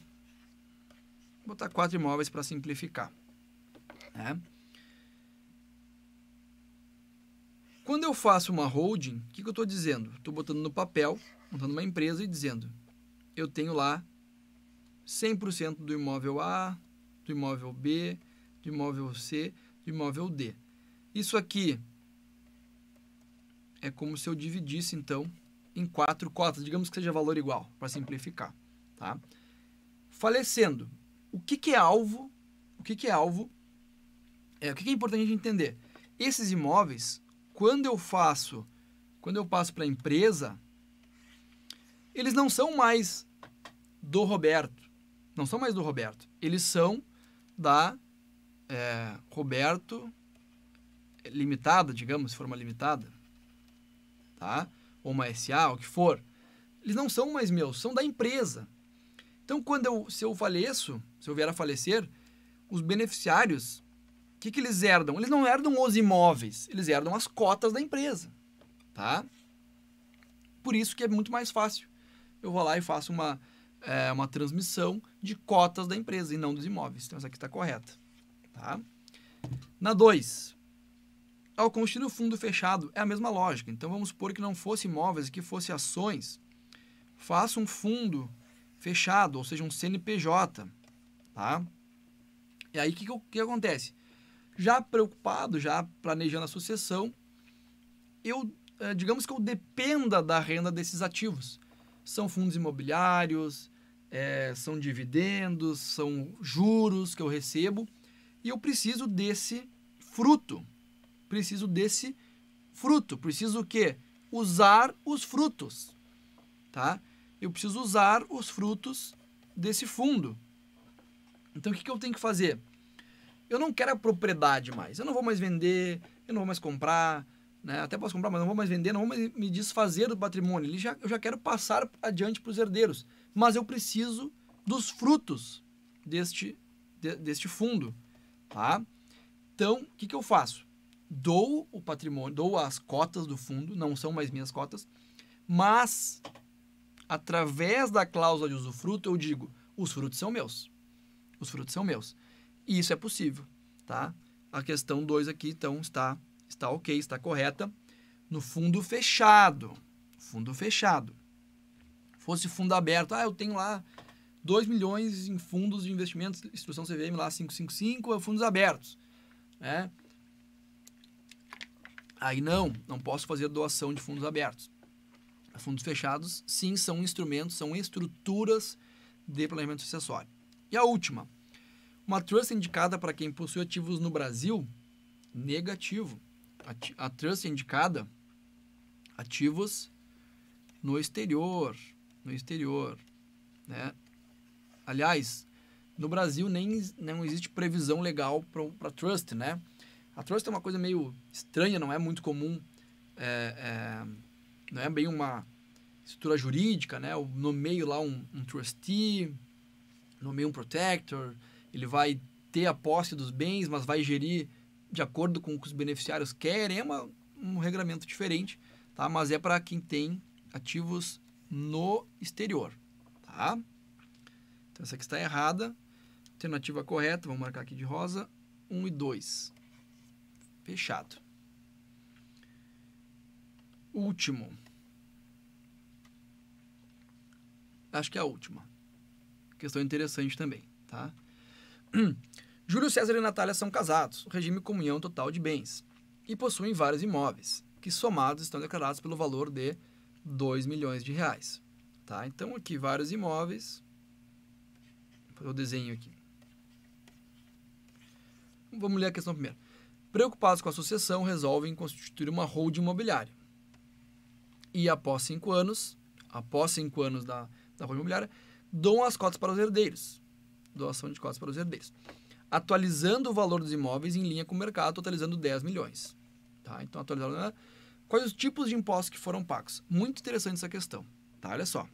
Vou botar quatro imóveis para simplificar. Né? Quando eu faço uma holding, o que, que eu estou dizendo? Estou botando no papel montando uma empresa e dizendo: eu tenho lá 100% do imóvel A, do imóvel B, do imóvel C, do imóvel D. Isso aqui é como se eu dividisse então em quatro cotas, digamos que seja valor igual, para simplificar, tá? Falecendo, o que, que é alvo? O que, que é alvo? É, o que, que é importante a gente entender? Esses imóveis, quando eu faço, quando eu passo para a empresa, eles não são mais do Roberto. Não são mais do Roberto. Eles são da é, Roberto é, limitada, digamos, se for uma limitada, tá? Ou uma SA, o que for. Eles não são mais meus, são da empresa. Então, quando eu, se eu faleço, se eu vier a falecer, os beneficiários, o que, que eles herdam? Eles não herdam os imóveis, eles herdam as cotas da empresa, tá? Por isso que é muito mais fácil eu vou lá e faço uma, é, uma transmissão de cotas da empresa e não dos imóveis. Então, essa aqui está correta. Tá? Na 2, ao constituir o fundo fechado, é a mesma lógica. Então, vamos supor que não fosse imóveis, que fosse ações. Faça um fundo fechado, ou seja, um CNPJ. Tá? E aí, o que, que acontece? Já preocupado, já planejando a sucessão, eu, é, digamos que eu dependa da renda desses ativos são fundos imobiliários, é, são dividendos, são juros que eu recebo e eu preciso desse fruto. Preciso desse fruto. Preciso o quê? Usar os frutos, tá? Eu preciso usar os frutos desse fundo. Então, o que, que eu tenho que fazer? Eu não quero a propriedade mais. Eu não vou mais vender, eu não vou mais comprar, né? Até posso comprar, mas não vou mais vender, não vou mais me desfazer do patrimônio. Ele já, eu já quero passar adiante para os herdeiros. Mas eu preciso dos frutos deste, de, deste fundo. Tá? Então, o que, que eu faço? Dou o patrimônio, dou as cotas do fundo, não são mais minhas cotas, mas através da cláusula de usufruto eu digo, os frutos são meus. Os frutos são meus. E isso é possível, tá? A questão 2 aqui, então, está está ok, está correta, no fundo fechado. Fundo fechado. Fosse fundo aberto, ah, eu tenho lá 2 milhões em fundos de investimentos, instrução CVM lá 555, é fundos abertos. Né? Aí não, não posso fazer doação de fundos abertos. Fundos fechados, sim, são instrumentos, são estruturas de planejamento sucessório. E a última, uma trust indicada para quem possui ativos no Brasil, negativo a, trust indicada, ativos no exterior, no exterior, né? Aliás, no Brasil nem não existe previsão legal para trust, né? A trust é uma coisa meio estranha, não é muito comum, é, é, não é bem uma estrutura jurídica, né? Eu nomeio lá um, um trustee, nomeio um protector, ele vai ter a posse dos bens, mas vai gerir de acordo com o que os beneficiários querem, é uma, um regramento diferente, tá? Mas é para quem tem ativos no exterior, tá? Então essa aqui está errada. Alternativa correta, vamos marcar aqui de rosa, 1 e 2. Fechado. Último. Acho que é a última. Questão interessante também, tá? Júlio César e Natália são casados, regime comunhão total de bens, e possuem vários imóveis, que somados estão declarados pelo valor de 2 milhões de reais. Tá? Então, aqui vários imóveis. o desenho aqui. Vamos ler a questão primeiro. Preocupados com a sucessão, resolvem constituir uma holding imobiliária. E após cinco anos, após cinco anos da, da holding imobiliária, dão as cotas para os herdeiros. Doação de cotas para os herdeiros atualizando o valor dos imóveis em linha com o mercado, totalizando 10 milhões. Tá? Então, atualizando. Né? Quais os tipos de impostos que foram pagos? Muito interessante essa questão. Tá? Olha só.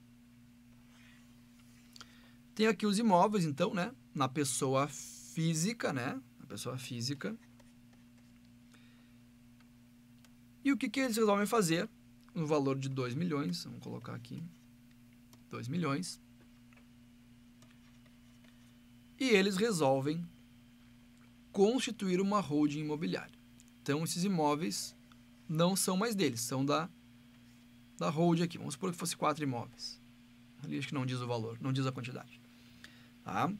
Tem aqui os imóveis, então, né? Na pessoa física, né? Na pessoa física. E o que, que eles resolvem fazer? No valor de 2 milhões, vamos colocar aqui. 2 milhões. E eles resolvem constituir uma holding imobiliária. Então, esses imóveis não são mais deles, são da, da holding aqui. Vamos supor que fosse quatro imóveis. Ali acho que não diz o valor, não diz a quantidade. Tá?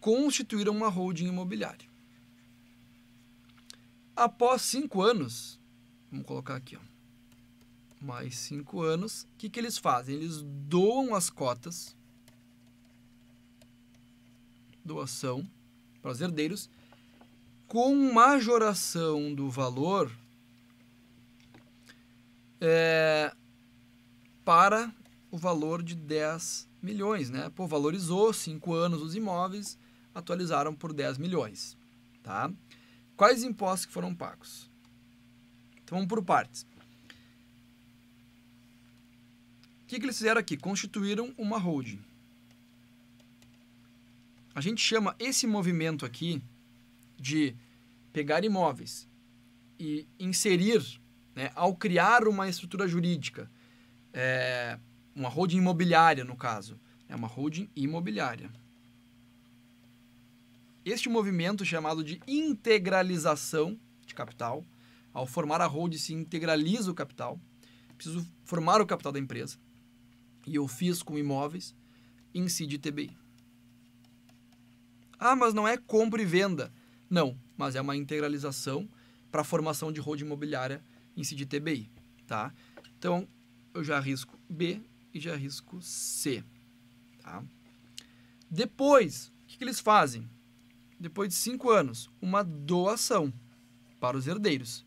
Constituíram uma holding imobiliária. Após cinco anos, vamos colocar aqui, ó, mais cinco anos, o que, que eles fazem? Eles doam as cotas, doação para os herdeiros, com majoração do valor é, para o valor de 10 milhões, né? Pô, valorizou 5 anos os imóveis, atualizaram por 10 milhões, tá? Quais impostos que foram pagos? Então vamos por partes. O que, que eles fizeram aqui? Constituíram uma holding. A gente chama esse movimento aqui de pegar imóveis e inserir, né, ao criar uma estrutura jurídica, é, uma holding imobiliária, no caso, é uma holding imobiliária. Este movimento, chamado de integralização de capital, ao formar a holding, se integraliza o capital. Preciso formar o capital da empresa. E eu fiz com imóveis, incide TBI. Ah, mas não é compra e venda. Não mas é uma integralização para a formação de hold imobiliária em si TBI, tá? Então, eu já arrisco B e já arrisco C, tá? Depois, o que, que eles fazem? Depois de cinco anos, uma doação para os herdeiros.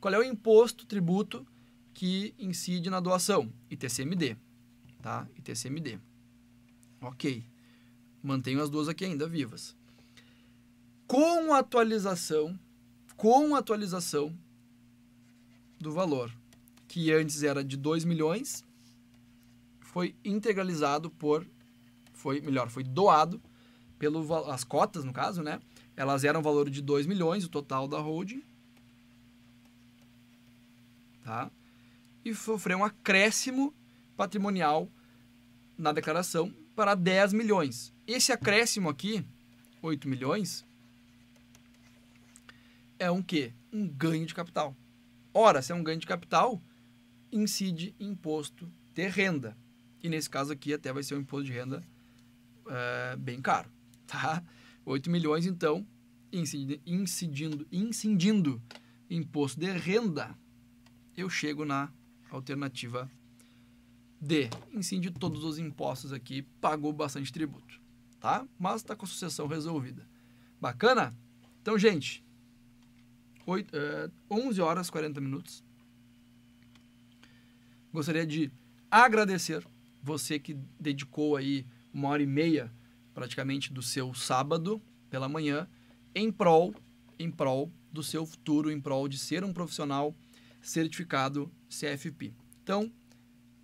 Qual é o imposto, tributo que incide na doação? ITCMD, tá? ITCMD. Ok. Mantenho as duas aqui ainda vivas com atualização, com atualização do valor, que antes era de 2 milhões, foi integralizado por, foi melhor, foi doado pelo as cotas no caso, né? Elas eram valor de 2 milhões, o total da holding, tá? E sofreu um acréscimo patrimonial na declaração para 10 milhões. Esse acréscimo aqui, 8 milhões, é um quê? Um ganho de capital. Ora, se é um ganho de capital, incide imposto de renda. E nesse caso aqui até vai ser um imposto de renda é, bem caro. Tá? 8 milhões, então, incidindo, incidindo, incidindo imposto de renda, eu chego na alternativa D. Incide todos os impostos aqui, pagou bastante tributo. Tá? Mas está com a sucessão resolvida. Bacana? Então, gente, 8, 11 é, horas 40 minutos. Gostaria de agradecer você que dedicou aí uma hora e meia praticamente do seu sábado pela manhã em prol em prol do seu futuro, em prol de ser um profissional certificado CFP. Então,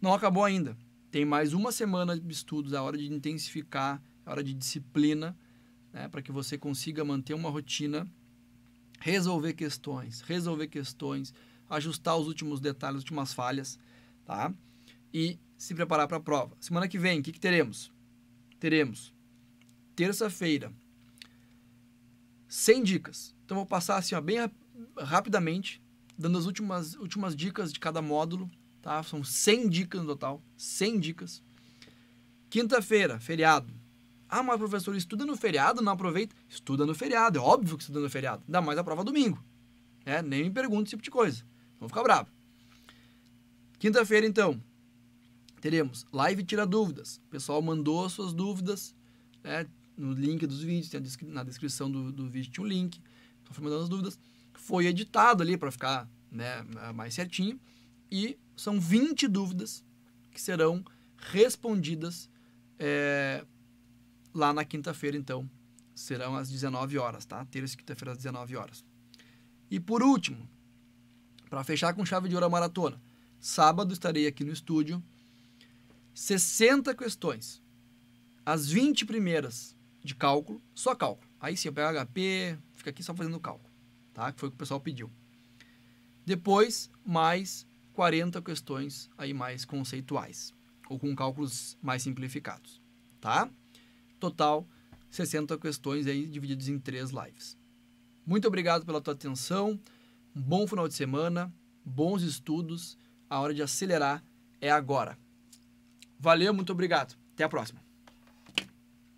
não acabou ainda. Tem mais uma semana de estudos, a é hora de intensificar, a é hora de disciplina, né, para que você consiga manter uma rotina resolver questões, resolver questões, ajustar os últimos detalhes, as últimas falhas, tá? E se preparar para a prova. Semana que vem, o que, que teremos? Teremos terça-feira 100 dicas. Então vou passar assim, ó, bem rapidamente, dando as últimas, últimas dicas de cada módulo, tá? São 100 dicas no total, 100 dicas. Quinta-feira, feriado, ah, mas professor, estuda no feriado, não aproveita? Estuda no feriado, é óbvio que estuda no feriado. Dá mais a prova domingo. É, nem me pergunta esse tipo de coisa. Vou ficar bravo. Quinta-feira, então, teremos live Tira Dúvidas. O pessoal mandou as suas dúvidas né, no link dos vídeos, na descrição do, do, vídeo tinha um link. Então, foi mandando as dúvidas. Foi editado ali para ficar né, mais certinho. E são 20 dúvidas que serão respondidas é, lá na quinta-feira, então, serão às 19 horas, tá? Terça e quinta-feira às 19 horas. E por último, para fechar com chave de ouro a maratona, sábado estarei aqui no estúdio. 60 questões. As 20 primeiras de cálculo, só cálculo. Aí sim, eu pego HP, fica aqui só fazendo cálculo, tá? Que foi o que o pessoal pediu. Depois, mais 40 questões aí mais conceituais, ou com cálculos mais simplificados, tá? Total, 60 questões aí divididas em três lives. Muito obrigado pela tua atenção. Um bom final de semana, bons estudos. A hora de acelerar é agora. Valeu, muito obrigado. Até a próxima.